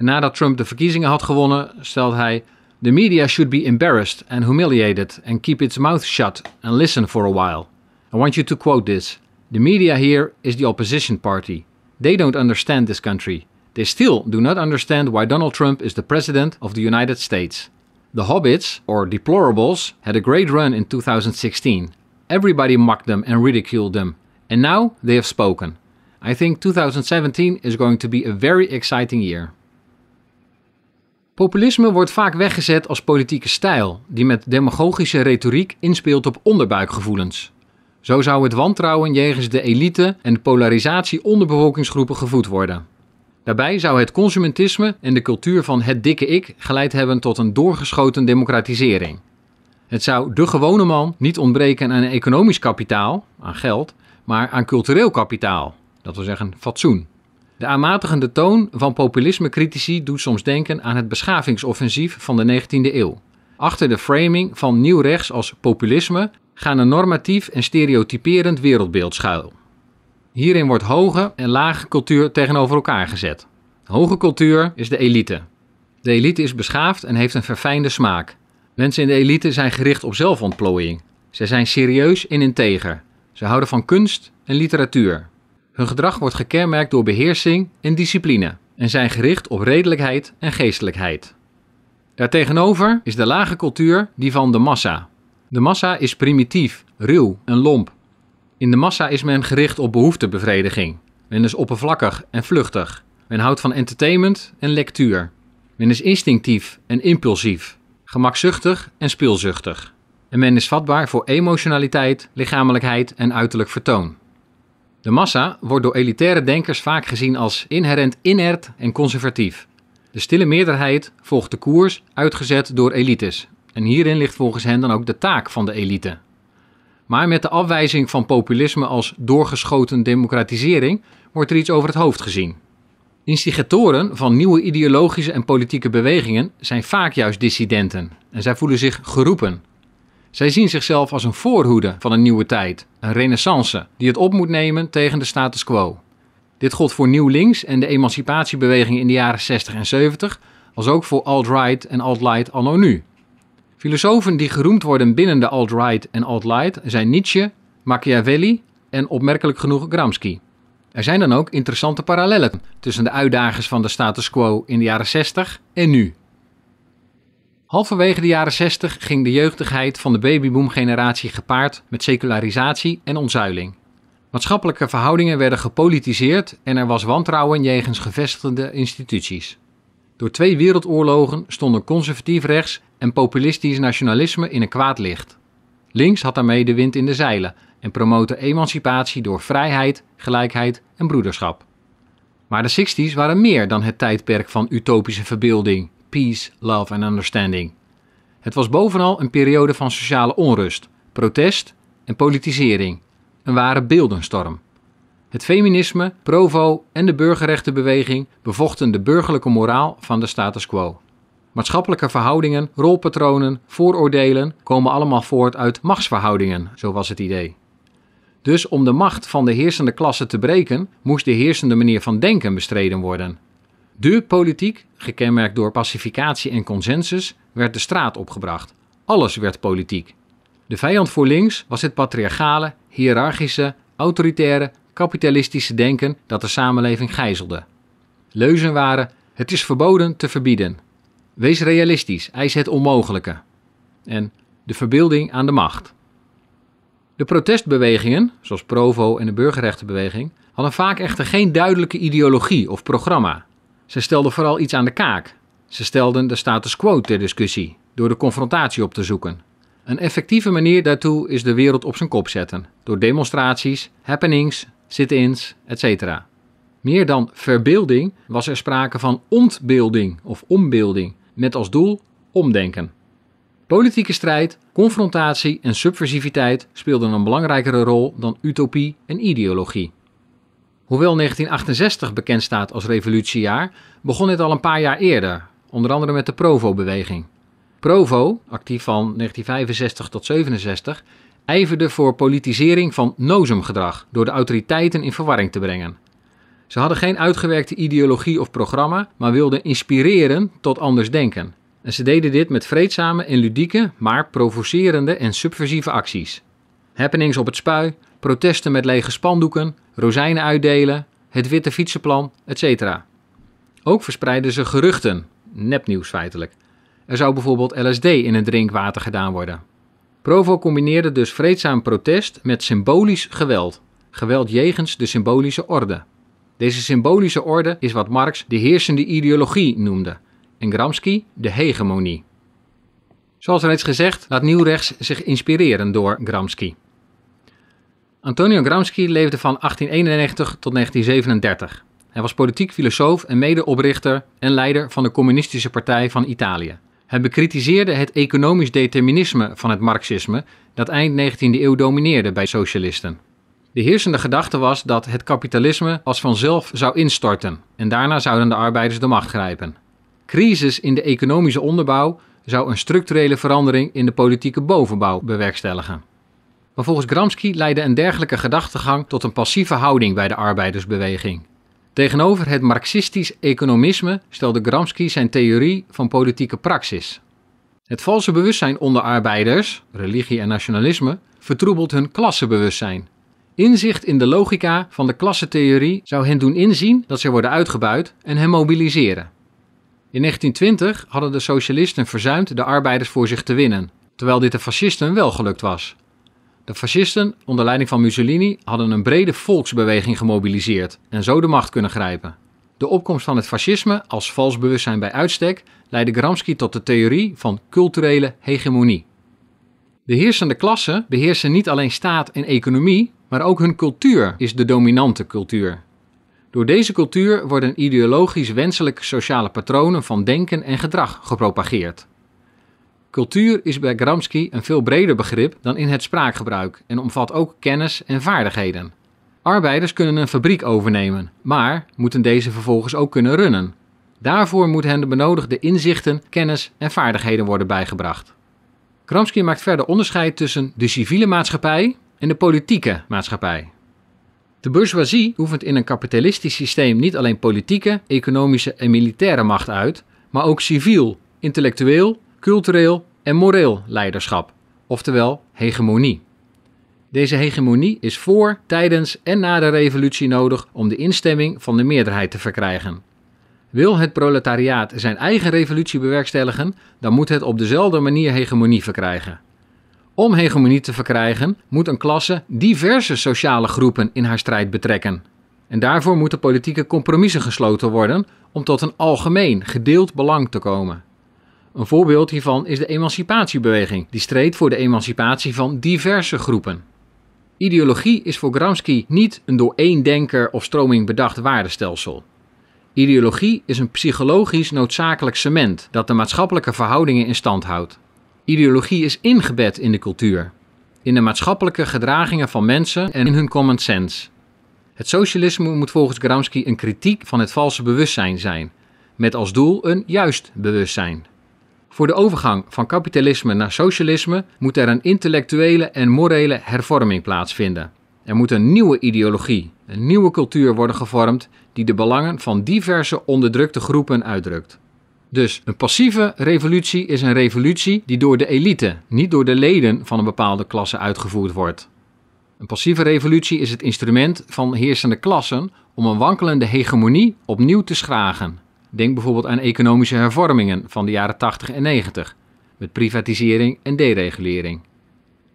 En nadat Trump de verkiezingen had gewonnen, stelde hij: The media should be embarrassed and humiliated and keep its mouth shut and listen for a while. I want you to quote this. The media here is the opposition party. They don't understand this country. They still do not understand why Donald Trump is the President of the United States. The Hobbits, or Deplorables, had a great run in 2016. Everybody mocked them and ridiculed them. And now they have spoken. I think 2017 is going to be a very exciting year. Populisme wordt vaak weggezet als politieke stijl, die met demagogische retoriek inspeelt op onderbuikgevoelens. Zo zou het wantrouwen jegens de elite en de polarisatie onder bevolkingsgroepen gevoed worden. Daarbij zou het consumentisme en de cultuur van het dikke ik geleid hebben tot een doorgeschoten democratisering. Het zou de gewone man niet ontbreken aan economisch kapitaal, aan geld, maar aan cultureel kapitaal, dat wil zeggen fatsoen. De aanmatigende toon van populisme-critici doet soms denken aan het beschavingsoffensief van de 19e eeuw. Achter de framing van nieuw rechts als populisme gaan een normatief en stereotyperend wereldbeeld schuil. Hierin wordt hoge en lage cultuur tegenover elkaar gezet. Hoge cultuur is de elite. De elite is beschaafd en heeft een verfijnde smaak. Mensen in de elite zijn gericht op zelfontplooiing. Ze zijn serieus en integer. Ze houden van kunst en literatuur. Hun gedrag wordt gekenmerkt door beheersing en discipline en zijn gericht op redelijkheid en geestelijkheid. Daartegenover is de lage cultuur die van de massa. De massa is primitief, ruw en lomp. In de massa is men gericht op behoeftebevrediging. Men is oppervlakkig en vluchtig. Men houdt van entertainment en lectuur. Men is instinctief en impulsief, gemakzuchtig en speelzuchtig. En men is vatbaar voor emotionaliteit, lichamelijkheid en uiterlijk vertoon. De massa wordt door elitaire denkers vaak gezien als inherent inert en conservatief. De stille meerderheid volgt de koers uitgezet door elites. En hierin ligt volgens hen dan ook de taak van de elite. Maar met de afwijzing van populisme als doorgeschoten democratisering wordt er iets over het hoofd gezien. Instigatoren van nieuwe ideologische en politieke bewegingen zijn vaak juist dissidenten en zij voelen zich geroepen. Zij zien zichzelf als een voorhoede van een nieuwe tijd, een renaissance, die het op moet nemen tegen de status quo. Dit gold voor Nieuw Links en de emancipatiebeweging in de jaren 60 en 70, als ook voor alt-right en alt-light anno nu. Filosofen die geroemd worden binnen de alt-right en alt-light zijn Nietzsche, Machiavelli en opmerkelijk genoeg Gramsci. Er zijn dan ook interessante parallellen tussen de uitdagers van de status quo in de jaren 60 en nu. Halverwege de jaren 60 ging de jeugdigheid van de babyboom-generatie gepaard met secularisatie en ontzuiling. Maatschappelijke verhoudingen werden gepolitiseerd en er was wantrouwen jegens gevestigde instituties. Door twee wereldoorlogen stonden conservatief rechts en populistisch nationalisme in een kwaad licht. Links had daarmee de wind in de zeilen en promoten emancipatie door vrijheid, gelijkheid en broederschap. Maar de 60s waren meer dan het tijdperk van utopische verbeelding peace, love and understanding. Het was bovenal een periode van sociale onrust, protest en politisering. Een ware beeldenstorm. Het feminisme, Provo en de burgerrechtenbeweging bevochten de burgerlijke moraal van de status quo. Maatschappelijke verhoudingen, rolpatronen, vooroordelen komen allemaal voort uit machtsverhoudingen, zo was het idee. Dus om de macht van de heersende klasse te breken, moest de heersende manier van denken bestreden worden. De politiek, gekenmerkt door pacificatie en consensus, werd de straat opgebracht. Alles werd politiek. De vijand voor links was het patriarchale, hiërarchische, autoritaire, kapitalistische denken dat de samenleving gijzelde. Leuzen waren: het is verboden te verbieden. Wees realistisch, eis het onmogelijke. En de verbeelding aan de macht. De protestbewegingen, zoals Provo en de burgerrechtenbeweging, hadden vaak echter geen duidelijke ideologie of programma. Ze stelden vooral iets aan de kaak. Ze stelden de status quo ter discussie door de confrontatie op te zoeken. Een effectieve manier daartoe is de wereld op zijn kop zetten door demonstraties, happenings, sit-ins, etc. Meer dan verbeelding was er sprake van ontbeelding of ombeelding met als doel omdenken. Politieke strijd, confrontatie en subversiviteit speelden een belangrijkere rol dan utopie en ideologie. Hoewel 1968 bekend staat als revolutiejaar, begon dit al een paar jaar eerder, onder andere met de Provo-beweging. Provo, actief van 1965 tot 67, ijverde voor politisering van nozemgedrag door de autoriteiten in verwarring te brengen. Ze hadden geen uitgewerkte ideologie of programma, maar wilden inspireren tot anders denken. En ze deden dit met vreedzame en ludieke, maar provocerende en subversieve acties. Happenings op het spui, protesten met lege spandoeken, rozijnen uitdelen, het witte fietsenplan, etc. Ook verspreidden ze geruchten, nepnieuws feitelijk. Er zou bijvoorbeeld LSD in het drinkwater gedaan worden. Provo combineerde dus vreedzaam protest met symbolisch geweld. Geweld jegens de symbolische orde. Deze symbolische orde is wat Marx de heersende ideologie noemde en Gramsci de hegemonie. Zoals reeds gezegd laat Nieuwrechts zich inspireren door Gramsci. Antonio Gramsci leefde van 1891 tot 1937. Hij was politiek filosoof en medeoprichter en leider van de Communistische Partij van Italië. Hij bekritiseerde het economisch determinisme van het marxisme dat eind 19e eeuw domineerde bij socialisten. De heersende gedachte was dat het kapitalisme als vanzelf zou instorten en daarna zouden de arbeiders de macht grijpen. Crisis in de economische onderbouw zou een structurele verandering in de politieke bovenbouw bewerkstelligen. Maar volgens Gramsci leidde een dergelijke gedachtegang tot een passieve houding bij de arbeidersbeweging. Tegenover het marxistisch economisme stelde Gramsci zijn theorie van politieke praxis. Het valse bewustzijn onder arbeiders, religie en nationalisme, vertroebelt hun klassebewustzijn. Inzicht in de logica van de klassentheorie zou hen doen inzien dat ze worden uitgebuit en hen mobiliseren. In 1920 hadden de socialisten verzuimd de arbeiders voor zich te winnen, terwijl dit de fascisten wel gelukt was. De fascisten, onder leiding van Mussolini, hadden een brede volksbeweging gemobiliseerd en zo de macht kunnen grijpen. De opkomst van het fascisme als vals bewustzijn bij uitstek leidde Gramsci tot de theorie van culturele hegemonie. De heersende klassen beheersen niet alleen staat en economie, maar ook hun cultuur is de dominante cultuur. Door deze cultuur worden ideologisch wenselijke sociale patronen van denken en gedrag gepropageerd. Cultuur is bij Gramsci een veel breder begrip dan in het spraakgebruik en omvat ook kennis en vaardigheden. Arbeiders kunnen een fabriek overnemen, maar moeten deze vervolgens ook kunnen runnen. Daarvoor moeten hen de benodigde inzichten, kennis en vaardigheden worden bijgebracht. Gramsci maakt verder onderscheid tussen de civiele maatschappij en de politieke maatschappij. De bourgeoisie oefent in een kapitalistisch systeem niet alleen politieke, economische en militaire macht uit, maar ook civiel, intellectueel cultureel en moreel leiderschap, oftewel hegemonie. Deze hegemonie is voor, tijdens en na de revolutie nodig om de instemming van de meerderheid te verkrijgen. Wil het proletariaat zijn eigen revolutie bewerkstelligen, dan moet het op dezelfde manier hegemonie verkrijgen. Om hegemonie te verkrijgen, moet een klasse diverse sociale groepen in haar strijd betrekken. En daarvoor moeten politieke compromissen gesloten worden om tot een algemeen, gedeeld belang te komen. Een voorbeeld hiervan is de emancipatiebeweging, die streed voor de emancipatie van diverse groepen. Ideologie is voor Gramsci niet een door één denker of stroming bedacht waardestelsel. Ideologie is een psychologisch noodzakelijk cement dat de maatschappelijke verhoudingen in stand houdt. Ideologie is ingebed in de cultuur, in de maatschappelijke gedragingen van mensen en in hun common sense. Het socialisme moet volgens Gramsci een kritiek van het valse bewustzijn zijn, met als doel een juist bewustzijn. Voor de overgang van kapitalisme naar socialisme moet er een intellectuele en morele hervorming plaatsvinden. Er moet een nieuwe ideologie, een nieuwe cultuur worden gevormd die de belangen van diverse onderdrukte groepen uitdrukt. Dus een passieve revolutie is een revolutie die door de elite, niet door de leden van een bepaalde klasse uitgevoerd wordt. Een passieve revolutie is het instrument van heersende klassen om een wankelende hegemonie opnieuw te schragen. Denk bijvoorbeeld aan economische hervormingen van de jaren 80 en 90, met privatisering en deregulering.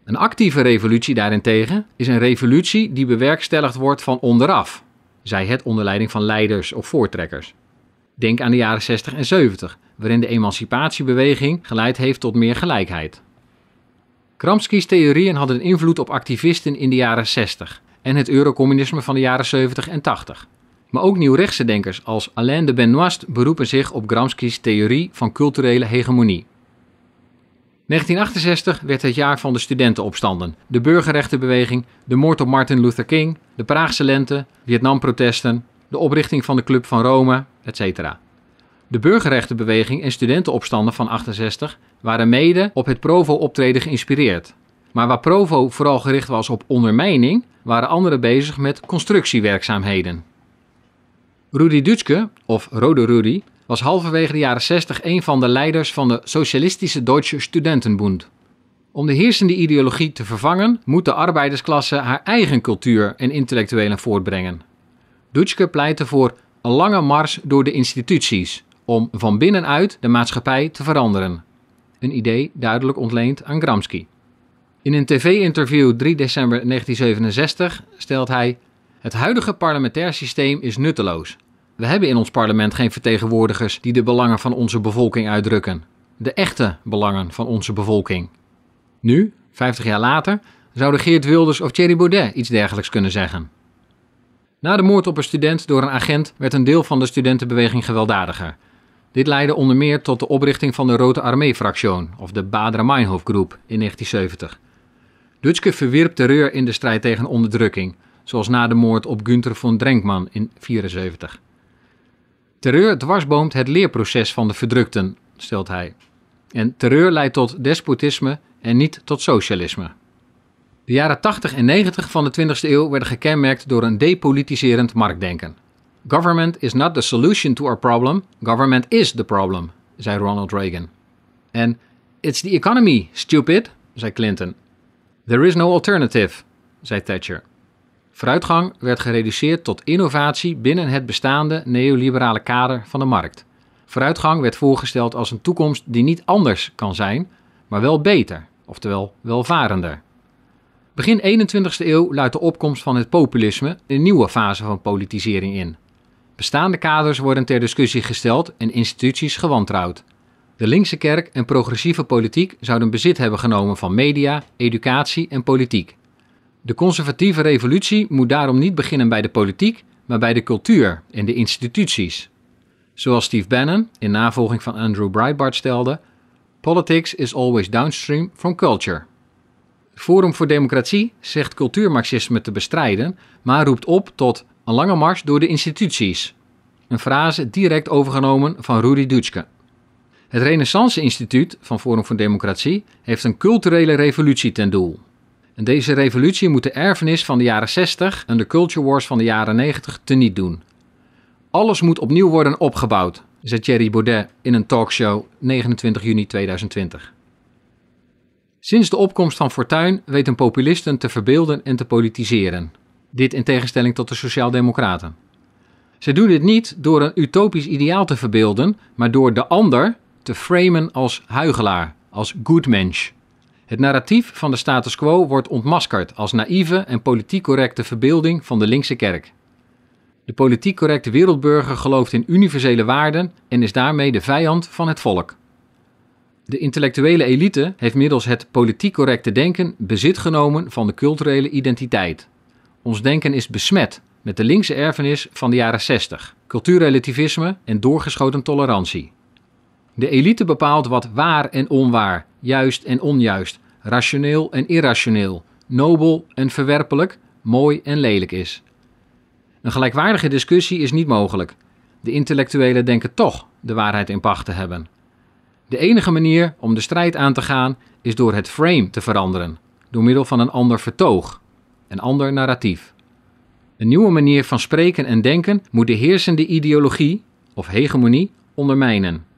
Een actieve revolutie daarentegen is een revolutie die bewerkstelligd wordt van onderaf, zij het onder leiding van leiders of voortrekkers. Denk aan de jaren 60 en 70, waarin de emancipatiebeweging geleid heeft tot meer gelijkheid. Kramsky's theorieën hadden invloed op activisten in de jaren 60 en het eurocommunisme van de jaren 70 en 80. Maar ook nieuwrechtse denkers als Alain de Benoist beroepen zich op Gramsci's theorie van culturele hegemonie. 1968 werd het jaar van de studentenopstanden, de burgerrechtenbeweging, de moord op Martin Luther King, de Praagse lente, Vietnamprotesten, de oprichting van de Club van Rome, etc. De burgerrechtenbeweging en studentenopstanden van 68 waren mede op het Provo-optreden geïnspireerd. Maar waar Provo vooral gericht was op ondermijning, waren anderen bezig met constructiewerkzaamheden. Rudy Dutschke, of Rode Rudy, was halverwege de jaren 60 een van de leiders van de Socialistische Deutsche Studentenbund. Om de heersende ideologie te vervangen, moet de arbeidersklasse haar eigen cultuur en intellectuelen voortbrengen. Dutschke pleitte voor een lange mars door de instituties om van binnenuit de maatschappij te veranderen. Een idee duidelijk ontleend aan Gramsci. In een tv-interview 3 december 1967 stelt hij: Het huidige parlementair systeem is nutteloos. We hebben in ons parlement geen vertegenwoordigers die de belangen van onze bevolking uitdrukken. De echte belangen van onze bevolking. Nu, 50 jaar later, zouden Geert Wilders of Thierry Baudet iets dergelijks kunnen zeggen. Na de moord op een student door een agent werd een deel van de studentenbeweging gewelddadiger. Dit leidde onder meer tot de oprichting van de Rode Armee-fractie, of de Badra-Meinhof-groep, in 1970. Dutske verwierp terreur in de strijd tegen onderdrukking, zoals na de moord op Günther von Drenkman in 1974. Terreur dwarsboomt het leerproces van de verdrukten, stelt hij. En terreur leidt tot despotisme en niet tot socialisme. De jaren 80 en 90 van de 20e eeuw werden gekenmerkt door een depolitiserend marktdenken. Government is not the solution to our problem, government is the problem, zei Ronald Reagan. En it's the economy, stupid, zei Clinton. There is no alternative, zei Thatcher. Vooruitgang werd gereduceerd tot innovatie binnen het bestaande neoliberale kader van de markt. Vooruitgang werd voorgesteld als een toekomst die niet anders kan zijn, maar wel beter, oftewel welvarender. Begin 21ste eeuw luidt de opkomst van het populisme een nieuwe fase van politisering in. Bestaande kaders worden ter discussie gesteld en instituties gewantrouwd. De linkse kerk en progressieve politiek zouden bezit hebben genomen van media, educatie en politiek. De conservatieve revolutie moet daarom niet beginnen bij de politiek, maar bij de cultuur en de instituties. Zoals Steve Bannon in navolging van Andrew Breitbart stelde: Politics is always downstream from culture. Forum voor Democratie zegt cultuurmarxisme te bestrijden, maar roept op tot een lange mars door de instituties. Een frase direct overgenomen van Rudy Dutschke. Het Renaissance Instituut van Forum voor Democratie heeft een culturele revolutie ten doel. En deze revolutie moet de erfenis van de jaren 60 en de culture wars van de jaren 90 teniet doen. Alles moet opnieuw worden opgebouwd, zei Thierry Baudet in een talkshow 29 juni 2020. Sinds de opkomst van Fortuyn weten populisten te verbeelden en te politiseren. Dit in tegenstelling tot de Sociaaldemocraten. Ze doen dit niet door een utopisch ideaal te verbeelden, maar door de ander te framen als huigelaar, als goodmensch. Het narratief van de status quo wordt ontmaskerd als naïeve en politiek correcte verbeelding van de linkse kerk. De politiek correcte wereldburger gelooft in universele waarden en is daarmee de vijand van het volk. De intellectuele elite heeft middels het politiek correcte denken bezit genomen van de culturele identiteit. Ons denken is besmet met de linkse erfenis van de jaren 60, cultuurrelativisme en doorgeschoten tolerantie. De elite bepaalt wat waar en onwaar, juist en onjuist, rationeel en irrationeel, nobel en verwerpelijk, mooi en lelijk is. Een gelijkwaardige discussie is niet mogelijk. De intellectuelen denken toch de waarheid in pacht te hebben. De enige manier om de strijd aan te gaan is door het frame te veranderen, door middel van een ander vertoog, een ander narratief. Een nieuwe manier van spreken en denken moet de heersende ideologie of hegemonie ondermijnen.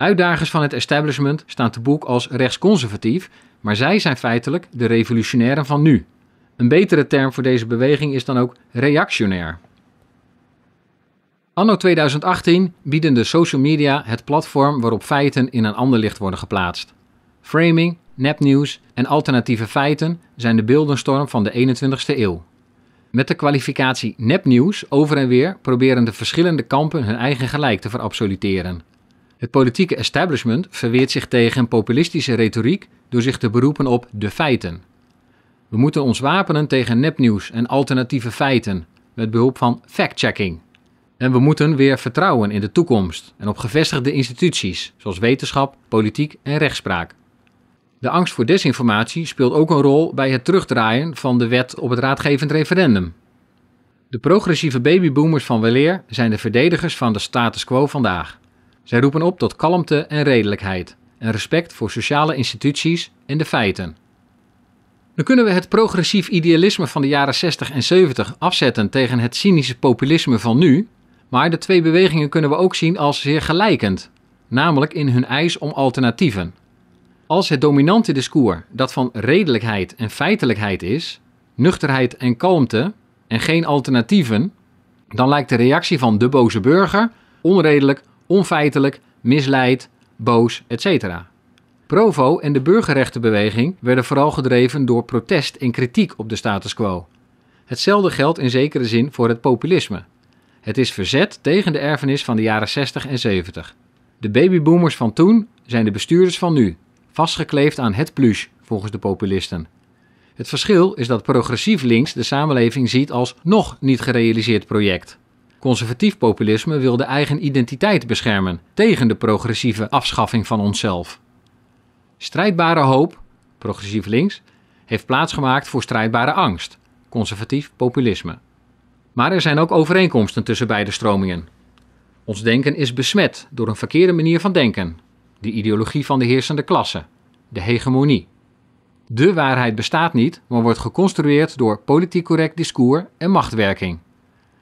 Uitdagers van het establishment staan te boek als rechtsconservatief, maar zij zijn feitelijk de revolutionairen van nu. Een betere term voor deze beweging is dan ook reactionair. Anno 2018 bieden de social media het platform waarop feiten in een ander licht worden geplaatst. Framing, nepnieuws en alternatieve feiten zijn de beeldenstorm van de 21ste eeuw. Met de kwalificatie nepnieuws over en weer proberen de verschillende kampen hun eigen gelijk te verabsoluteren. Het politieke establishment verweert zich tegen populistische retoriek door zich te beroepen op de feiten. We moeten ons wapenen tegen nepnieuws en alternatieve feiten met behulp van fact-checking. En we moeten weer vertrouwen in de toekomst en op gevestigde instituties zoals wetenschap, politiek en rechtspraak. De angst voor desinformatie speelt ook een rol bij het terugdraaien van de wet op het raadgevend referendum. De progressieve babyboomers van weleer zijn de verdedigers van de status quo vandaag. Zij roepen op tot kalmte en redelijkheid en respect voor sociale instituties en de feiten. Dan kunnen we het progressief idealisme van de jaren 60 en 70 afzetten tegen het cynische populisme van nu, maar de twee bewegingen kunnen we ook zien als zeer gelijkend, namelijk in hun eis om alternatieven. Als het dominante discours dat van redelijkheid en feitelijkheid is, nuchterheid en kalmte en geen alternatieven, dan lijkt de reactie van de boze burger onredelijk, onfeitelijk, misleid, boos, etc. Provo en de burgerrechtenbeweging werden vooral gedreven door protest en kritiek op de status quo. Hetzelfde geldt in zekere zin voor het populisme. Het is verzet tegen de erfenis van de jaren 60 en 70. De babyboomers van toen zijn de bestuurders van nu, vastgekleefd aan het plus volgens de populisten. Het verschil is dat progressief links de samenleving ziet als nog niet gerealiseerd project. Conservatief populisme wil de eigen identiteit beschermen tegen de progressieve afschaffing van onszelf. Strijdbare hoop, progressief links, heeft plaatsgemaakt voor strijdbare angst, conservatief populisme. Maar er zijn ook overeenkomsten tussen beide stromingen. Ons denken is besmet door een verkeerde manier van denken, de ideologie van de heersende klasse, de hegemonie. De waarheid bestaat niet, maar wordt geconstrueerd door politiek correct discours en machtwerking.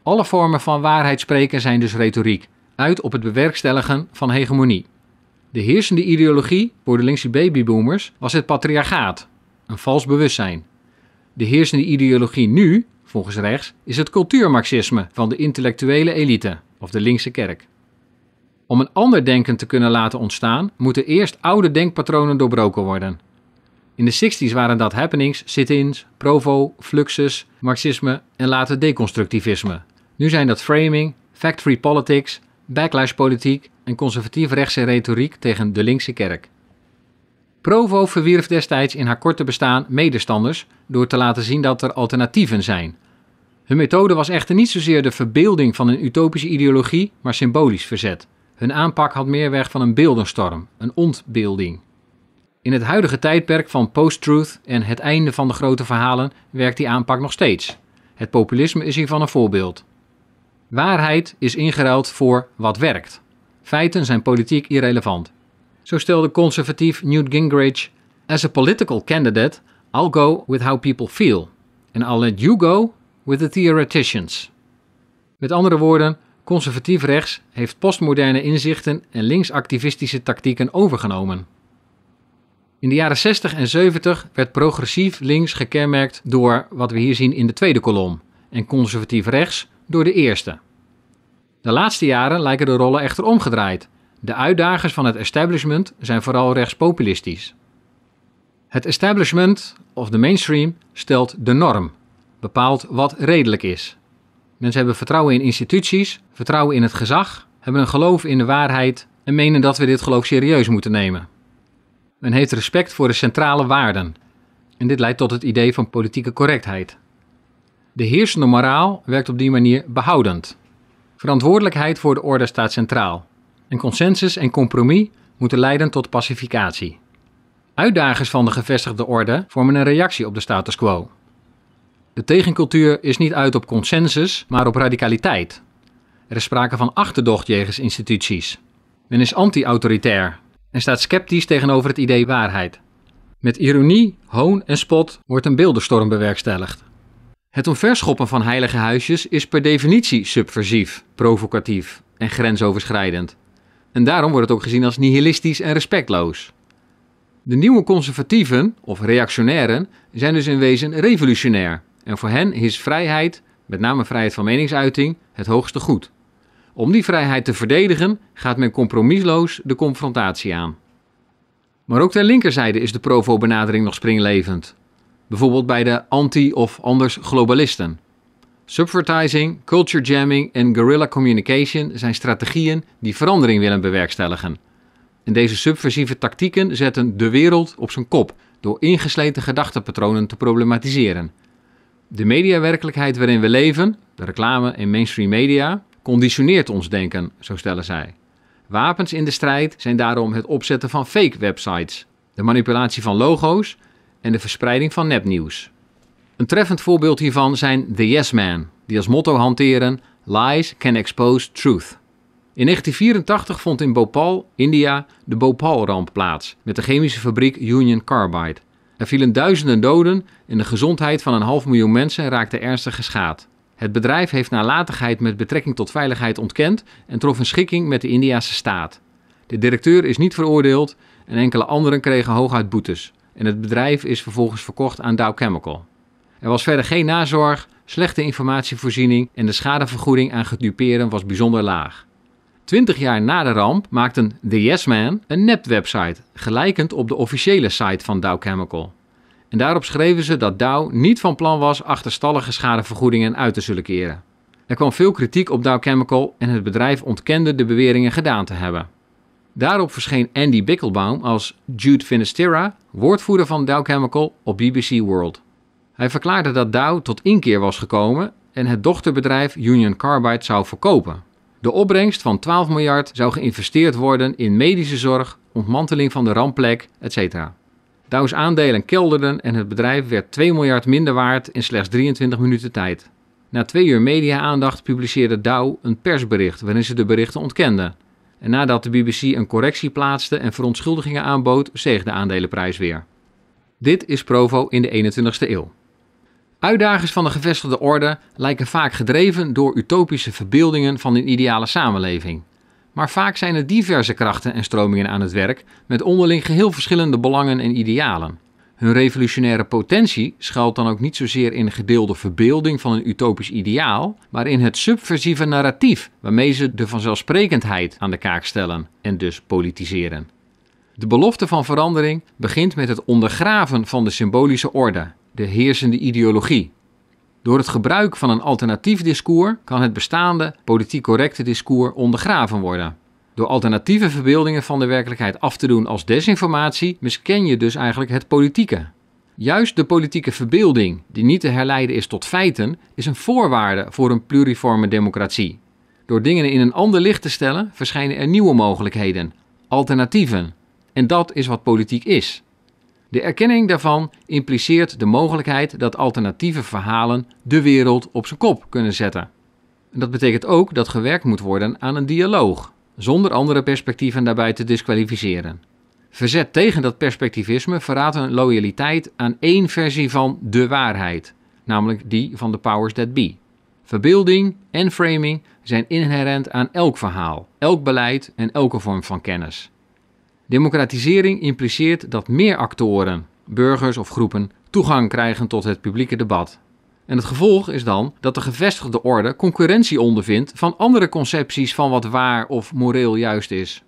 Alle vormen van waarheid spreken zijn dus retoriek, uit op het bewerkstelligen van hegemonie. De heersende ideologie voor de linkse babyboomers was het patriarchaat, een vals bewustzijn. De heersende ideologie nu, volgens rechts, is het cultuurmarxisme van de intellectuele elite of de linkse kerk. Om een ander denken te kunnen laten ontstaan, moeten eerst oude denkpatronen doorbroken worden. In de 60s waren dat happenings, sit-ins, provo, fluxus, marxisme en later deconstructivisme, nu zijn dat framing, factory politics, backlashpolitiek en conservatief rechtse retoriek tegen de linkse kerk. Provo verwierf destijds in haar korte bestaan medestanders door te laten zien dat er alternatieven zijn. Hun methode was echter niet zozeer de verbeelding van een utopische ideologie, maar symbolisch verzet. Hun aanpak had meer weg van een beeldenstorm, een ontbeelding. In het huidige tijdperk van post-truth en het einde van de grote verhalen werkt die aanpak nog steeds. Het populisme is hiervan een voorbeeld. Waarheid is ingeruild voor wat werkt. Feiten zijn politiek irrelevant. Zo stelde conservatief Newt Gingrich: As a political candidate, I'll go with how people feel. And I'll let you go with the theoreticians. Met andere woorden, conservatief rechts heeft postmoderne inzichten en linksactivistische tactieken overgenomen. In de jaren 60 en 70 werd progressief links gekenmerkt door wat we hier zien in de tweede kolom en conservatief rechts door de eerste. De laatste jaren lijken de rollen echter omgedraaid. De uitdagers van het establishment zijn vooral rechtspopulistisch. Het establishment of de mainstream stelt de norm, bepaalt wat redelijk is. Mensen hebben vertrouwen in instituties, vertrouwen in het gezag, hebben een geloof in de waarheid en menen dat we dit geloof serieus moeten nemen. Men heeft respect voor de centrale waarden. En dit leidt tot het idee van politieke correctheid. De heersende moraal werkt op die manier behoudend. Verantwoordelijkheid voor de orde staat centraal. En consensus en compromis moeten leiden tot pacificatie. Uitdagers van de gevestigde orde vormen een reactie op de status quo. De tegencultuur is niet uit op consensus, maar op radicaliteit. Er is sprake van achterdocht jegens instituties. Men is anti-autoritair en staat sceptisch tegenover het idee waarheid. Met ironie, hoon en spot wordt een beeldenstorm bewerkstelligd. Het omverschoppen van heilige huisjes is per definitie subversief, provocatief en grensoverschrijdend. En daarom wordt het ook gezien als nihilistisch en respectloos. De nieuwe conservatieven, of reactionairen, zijn dus in wezen revolutionair. En voor hen is vrijheid, met name vrijheid van meningsuiting, het hoogste goed. Om die vrijheid te verdedigen gaat men compromisloos de confrontatie aan. Maar ook ter linkerzijde is de provo-benadering nog springlevend bijvoorbeeld bij de anti- of anders globalisten. Subvertising, culture jamming en guerrilla communication zijn strategieën die verandering willen bewerkstelligen. En deze subversieve tactieken zetten de wereld op zijn kop door ingesleten gedachtenpatronen te problematiseren. De mediawerkelijkheid waarin we leven, de reclame en mainstream media, conditioneert ons denken, zo stellen zij. Wapens in de strijd zijn daarom het opzetten van fake websites, de manipulatie van logo's en de verspreiding van nepnieuws. Een treffend voorbeeld hiervan zijn The Yes Man, die als motto hanteren Lies can expose truth. In 1984 vond in Bhopal, India, de Bhopal-ramp plaats met de chemische fabriek Union Carbide. Er vielen duizenden doden en de gezondheid van een half miljoen mensen raakte ernstig geschaad. Het bedrijf heeft nalatigheid met betrekking tot veiligheid ontkend en trof een schikking met de Indiase staat. De directeur is niet veroordeeld en enkele anderen kregen hooguit boetes. En het bedrijf is vervolgens verkocht aan Dow Chemical. Er was verder geen nazorg, slechte informatievoorziening en de schadevergoeding aan gedupeerden was bijzonder laag. Twintig jaar na de ramp maakten The Yes Man een nep-website, gelijkend op de officiële site van Dow Chemical. En daarop schreven ze dat Dow niet van plan was achterstallige schadevergoedingen uit te zullen keren. Er kwam veel kritiek op Dow Chemical en het bedrijf ontkende de beweringen gedaan te hebben. Daarop verscheen Andy Bickelbaum als Jude Finisterra, woordvoerder van Dow Chemical op BBC World. Hij verklaarde dat Dow tot inkeer was gekomen en het dochterbedrijf Union Carbide zou verkopen. De opbrengst van 12 miljard zou geïnvesteerd worden in medische zorg, ontmanteling van de rampplek, etc. Dow's aandelen kelderden en het bedrijf werd 2 miljard minder waard in slechts 23 minuten tijd. Na twee uur media publiceerde Dow een persbericht waarin ze de berichten ontkenden en nadat de BBC een correctie plaatste en verontschuldigingen aanbood, zeeg de aandelenprijs weer. Dit is Provo in de 21ste eeuw. Uitdagers van de gevestigde orde lijken vaak gedreven door utopische verbeeldingen van een ideale samenleving. Maar vaak zijn er diverse krachten en stromingen aan het werk met onderling geheel verschillende belangen en idealen. Hun revolutionaire potentie schuilt dan ook niet zozeer in gedeelde verbeelding van een utopisch ideaal, maar in het subversieve narratief waarmee ze de vanzelfsprekendheid aan de kaak stellen en dus politiseren. De belofte van verandering begint met het ondergraven van de symbolische orde, de heersende ideologie. Door het gebruik van een alternatief discours kan het bestaande politiek correcte discours ondergraven worden. Door alternatieve verbeeldingen van de werkelijkheid af te doen als desinformatie, misken je dus eigenlijk het politieke. Juist de politieke verbeelding, die niet te herleiden is tot feiten, is een voorwaarde voor een pluriforme democratie. Door dingen in een ander licht te stellen, verschijnen er nieuwe mogelijkheden, alternatieven. En dat is wat politiek is. De erkenning daarvan impliceert de mogelijkheid dat alternatieve verhalen de wereld op zijn kop kunnen zetten. En dat betekent ook dat gewerkt moet worden aan een dialoog, zonder andere perspectieven daarbij te disqualificeren. Verzet tegen dat perspectivisme verraadt een loyaliteit aan één versie van de waarheid, namelijk die van de powers that be. Verbeelding en framing zijn inherent aan elk verhaal, elk beleid en elke vorm van kennis. Democratisering impliceert dat meer actoren, burgers of groepen toegang krijgen tot het publieke debat en het gevolg is dan dat de gevestigde orde concurrentie ondervindt van andere concepties van wat waar of moreel juist is.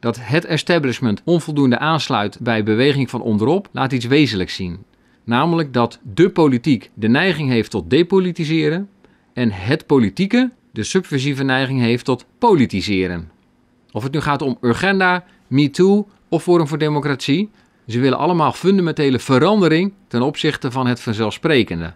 Dat het establishment onvoldoende aansluit bij beweging van onderop laat iets wezenlijks zien. Namelijk dat de politiek de neiging heeft tot depolitiseren en het politieke de subversieve neiging heeft tot politiseren. Of het nu gaat om Urgenda, MeToo of Forum voor Democratie, ze willen allemaal fundamentele verandering ten opzichte van het vanzelfsprekende.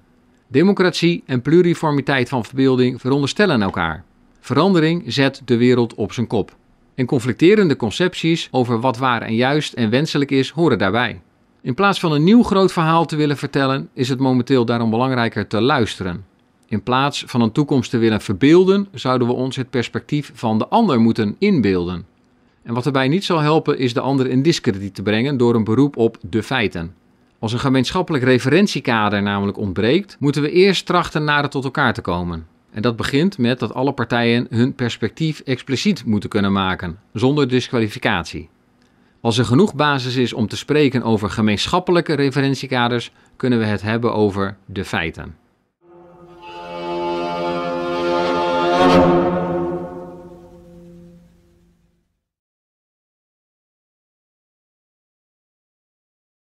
Democratie en pluriformiteit van verbeelding veronderstellen elkaar. Verandering zet de wereld op zijn kop. En conflicterende concepties over wat waar en juist en wenselijk is, horen daarbij. In plaats van een nieuw groot verhaal te willen vertellen, is het momenteel daarom belangrijker te luisteren. In plaats van een toekomst te willen verbeelden, zouden we ons het perspectief van de ander moeten inbeelden. En wat erbij niet zal helpen, is de ander in discrediet te brengen door een beroep op de feiten. Als een gemeenschappelijk referentiekader namelijk ontbreekt, moeten we eerst trachten naar het tot elkaar te komen. En dat begint met dat alle partijen hun perspectief expliciet moeten kunnen maken, zonder disqualificatie. Als er genoeg basis is om te spreken over gemeenschappelijke referentiekaders, kunnen we het hebben over de feiten.